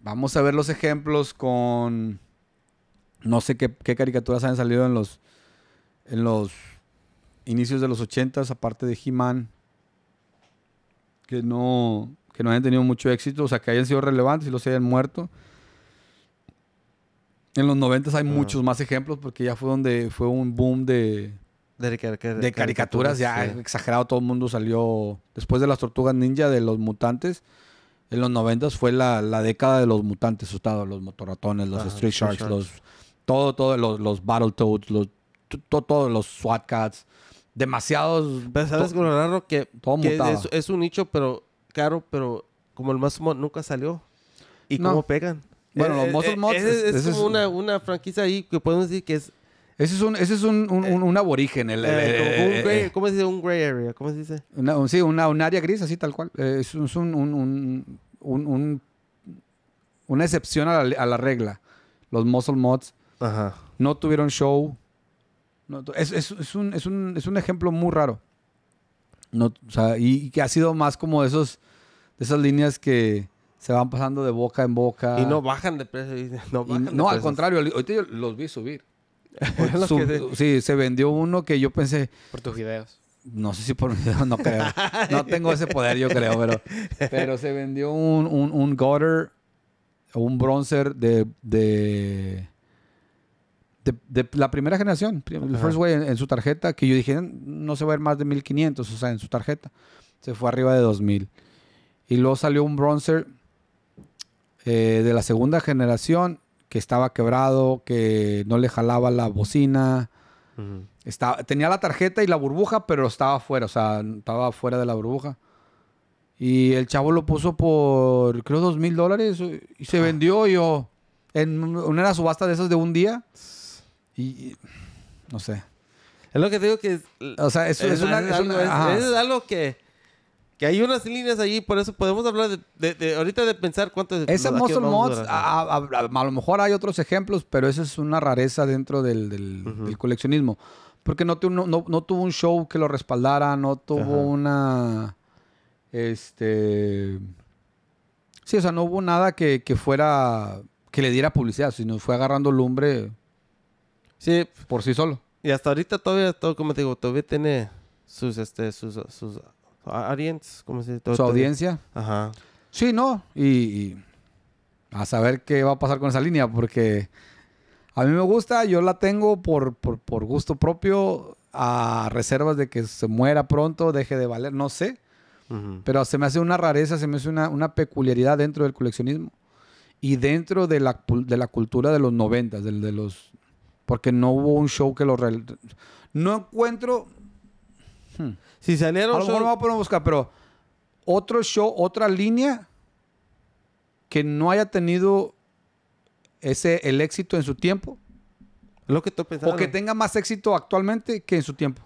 vamos a ver los ejemplos con no sé qué, caricaturas han salido en los, en los inicios de los 80s, aparte de He-Man, que no, que no hayan tenido mucho éxito, o sea, que hayan sido relevantes y los hayan muerto. En los 90 hay muchos más ejemplos porque ya fue donde fue un boom de, de, caricaturas, ya exagerado, todo el mundo salió después de las tortugas ninja, de los mutantes. En los 90 fue la, década de los mutantes, asustados, los motorratones, los Street Sharks, los todo, todos los, los Battletoads, los, todos los SWAT Cats. Demasiados. Pero sabes lo raro que, todo que es, un nicho, pero caro, pero como el mod nunca salió. ¿Y cómo pegan? Bueno, los eh, Muscle eh, Mods. Es, una, una franquicia ahí que podemos decir que es ese es un, ese es un, un, eh, aborigen. El, ¿Cómo se dice? Un gray area. ¿Cómo se dice? sí, una, un área gris, así tal cual. es, un, una excepción a la, a la, regla. Los muscle mods. Ajá. No tuvieron show. es, es, es, un, es, un, es un ejemplo muy raro. No, o sea, y, que ha sido más como de esos, de esas líneas que se van pasando de boca en boca. Y no bajan de precio. no, no al contrario, ahorita yo los vi subir. Sí, se vendió uno que yo pensé. Por tus videos. No sé si por video, no creo. No tengo ese poder, yo creo, pero, pero se vendió un, un, un gutter, un bronzer de, de de, la primera generación, el First Way en, su tarjeta, que yo dije, no se va a ver más de 1500, o sea, en su tarjeta. Se fue arriba de 2000. Y luego salió un bronzer eh, de la segunda generación que estaba quebrado, que no le jalaba la bocina. estaba, tenía la tarjeta y la burbuja, pero estaba fuera, o sea, estaba fuera de la burbuja. Y el chavo lo puso por, creo, dos mil dólares y se ah. vendió yo en una subasta de esas de un día. Y, no sé. Es lo que digo que. O sea, es, es, una, es algo, que. Que hay unas líneas allí, por eso podemos hablar de, ahorita de pensar cuántos. Ese Muscle Mods, a, a, lo mejor hay otros ejemplos, pero esa es una rareza dentro del, coleccionismo. Porque no, no, tuvo un show que lo respaldara, no tuvo una. Este. Sí, o sea, no hubo nada que, que fuera. que le diera publicidad, sino fue agarrando lumbre Sí. Por sí solo. Y hasta ahorita todavía, todo, como te digo, todavía tiene sus, este, sus, sus se Su audiencia. Ajá. Sí, no. Y, a saber qué va a pasar con esa línea, porque a mí me gusta, yo la tengo por, por, gusto propio, a reservas de que se muera pronto, deje de valer, no sé. Pero se me hace una rareza, se me hace una, peculiaridad dentro del coleccionismo y dentro de la, de la cultura de los noventas, del de los porque no hubo un show que lo... real. No encuentro... Hmm, si salieron... A lo mejor a poner a buscar, pero otro show, otra línea que no haya tenido ese, el éxito en su tiempo. Lo que estoy pensando. O que tenga más éxito actualmente que en su tiempo.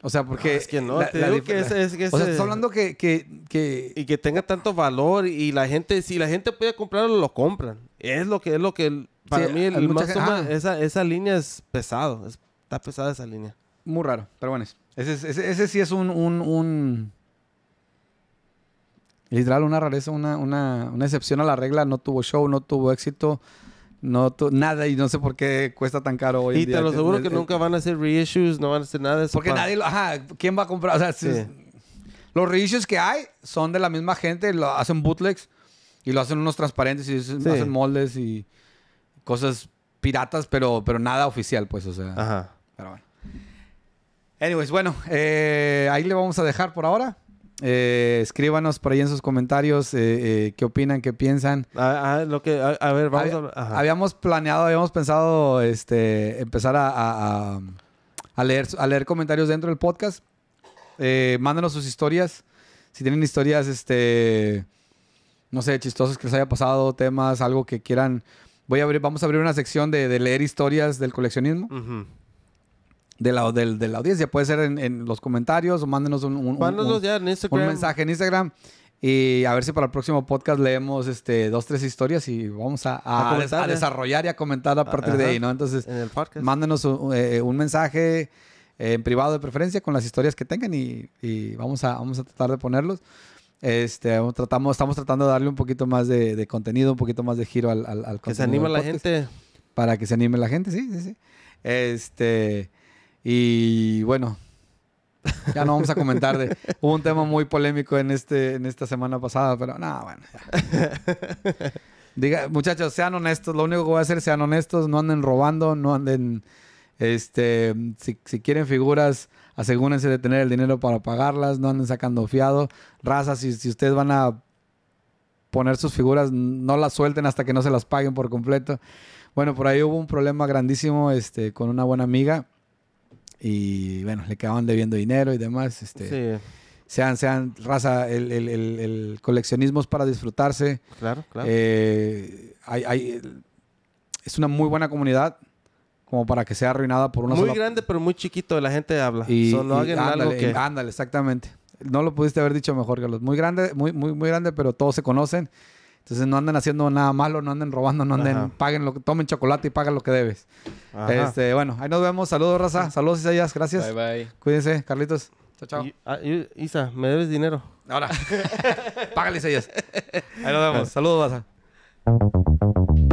O sea, porque. Ah, es que no, la, que O sea, estás hablando que, que, que, Y que tenga tanto valor y la gente, si la gente puede comprarlo, lo compran. Es lo que es lo que. Para mí, el más ah. esa, esa línea es pesado. está pesada esa línea. Muy raro, pero bueno. Ese, ese, ese sí es un, un, un. Literal, una rareza, una, una, una excepción a la regla. No tuvo show, no tuvo éxito. No, nada, y no sé por qué cuesta tan caro hoy. Y te lo aseguro que nunca van a hacer reissues, no van a hacer nada eso. Porque nadie lo. Ajá, ¿quién va a comprar? O sea, los reissues que hay son de la misma gente, lo hacen bootlegs y lo hacen unos transparentes y hacen moldes y cosas piratas, pero, pero nada oficial, pues, o sea. Ajá. Pero bueno. Anyways, bueno, eh, ahí le vamos a dejar por ahora. Eh, escríbanos por ahí en sus comentarios eh, eh, qué opinan, qué piensan. Ah, ah, lo que, a, ver, Habíamos planeado, habíamos pensado este, empezar a, leer, leer comentarios dentro del podcast. mándanos sus historias. Si tienen historias, este, no sé, chistosas que les haya pasado, temas, algo que quieran. Voy a abrir, vamos a abrir una sección de, leer historias del coleccionismo de la, de la audiencia. Puede ser en, en, los comentarios o mándenos un, un, mensaje en Instagram. Y a ver si para el próximo podcast leemos este, dos, tres historias y vamos a, a, a, desarrollar y a comentar a partir de ahí, ¿no? Entonces, mándenos un, eh, eh, un mensaje eh, en privado de preferencia con las historias que tengan y, y vamos, a, vamos a tratar de ponerlos. Este, tratamos, estamos tratando de darle un poquito más de, de contenido, un poquito más de giro al, al, al contenido. Que se anime la gente. Para que se anime la gente, sí, sí, sí. Este, y bueno, ya no vamos a comentar de. Hubo un tema muy polémico en, este, en esta semana pasada, pero nada, bueno. Diga, muchachos, sean honestos. Lo único que voy a hacer, sean honestos, no anden robando, no anden. Este, si, quieren figuras, asegúrense de tener el dinero para pagarlas, no anden sacando fiado. Raza, si, si ustedes van a poner sus figuras, no las suelten hasta que no se las paguen por completo. Bueno, por ahí hubo un problema grandísimo este, con una buena amiga y bueno, le quedaban debiendo dinero y demás. Este, sí. Sean, sean, raza, el, el, coleccionismo es para disfrutarse. Claro, claro. Eh, hay, es una muy buena comunidad como para que sea arruinada por una muy grande pero muy chiquito la gente habla y, Solo ándale, exactamente no lo pudiste haber dicho mejor Carlos muy grande muy muy muy grande pero todos se conocen entonces no anden haciendo nada malo, no anden robando, no anden, paguen lo que, tomen chocolate y pagan lo que debes. Este, bueno, ahí nos vemos. Saludos, raza. Saludos, Isaías. Gracias. Bye, bye. Cuídense, Carlitos. Chao, chao. Ah, Isa, me debes dinero. Ahora. Págale, Isaías. Ahí nos vemos. Saludos, raza.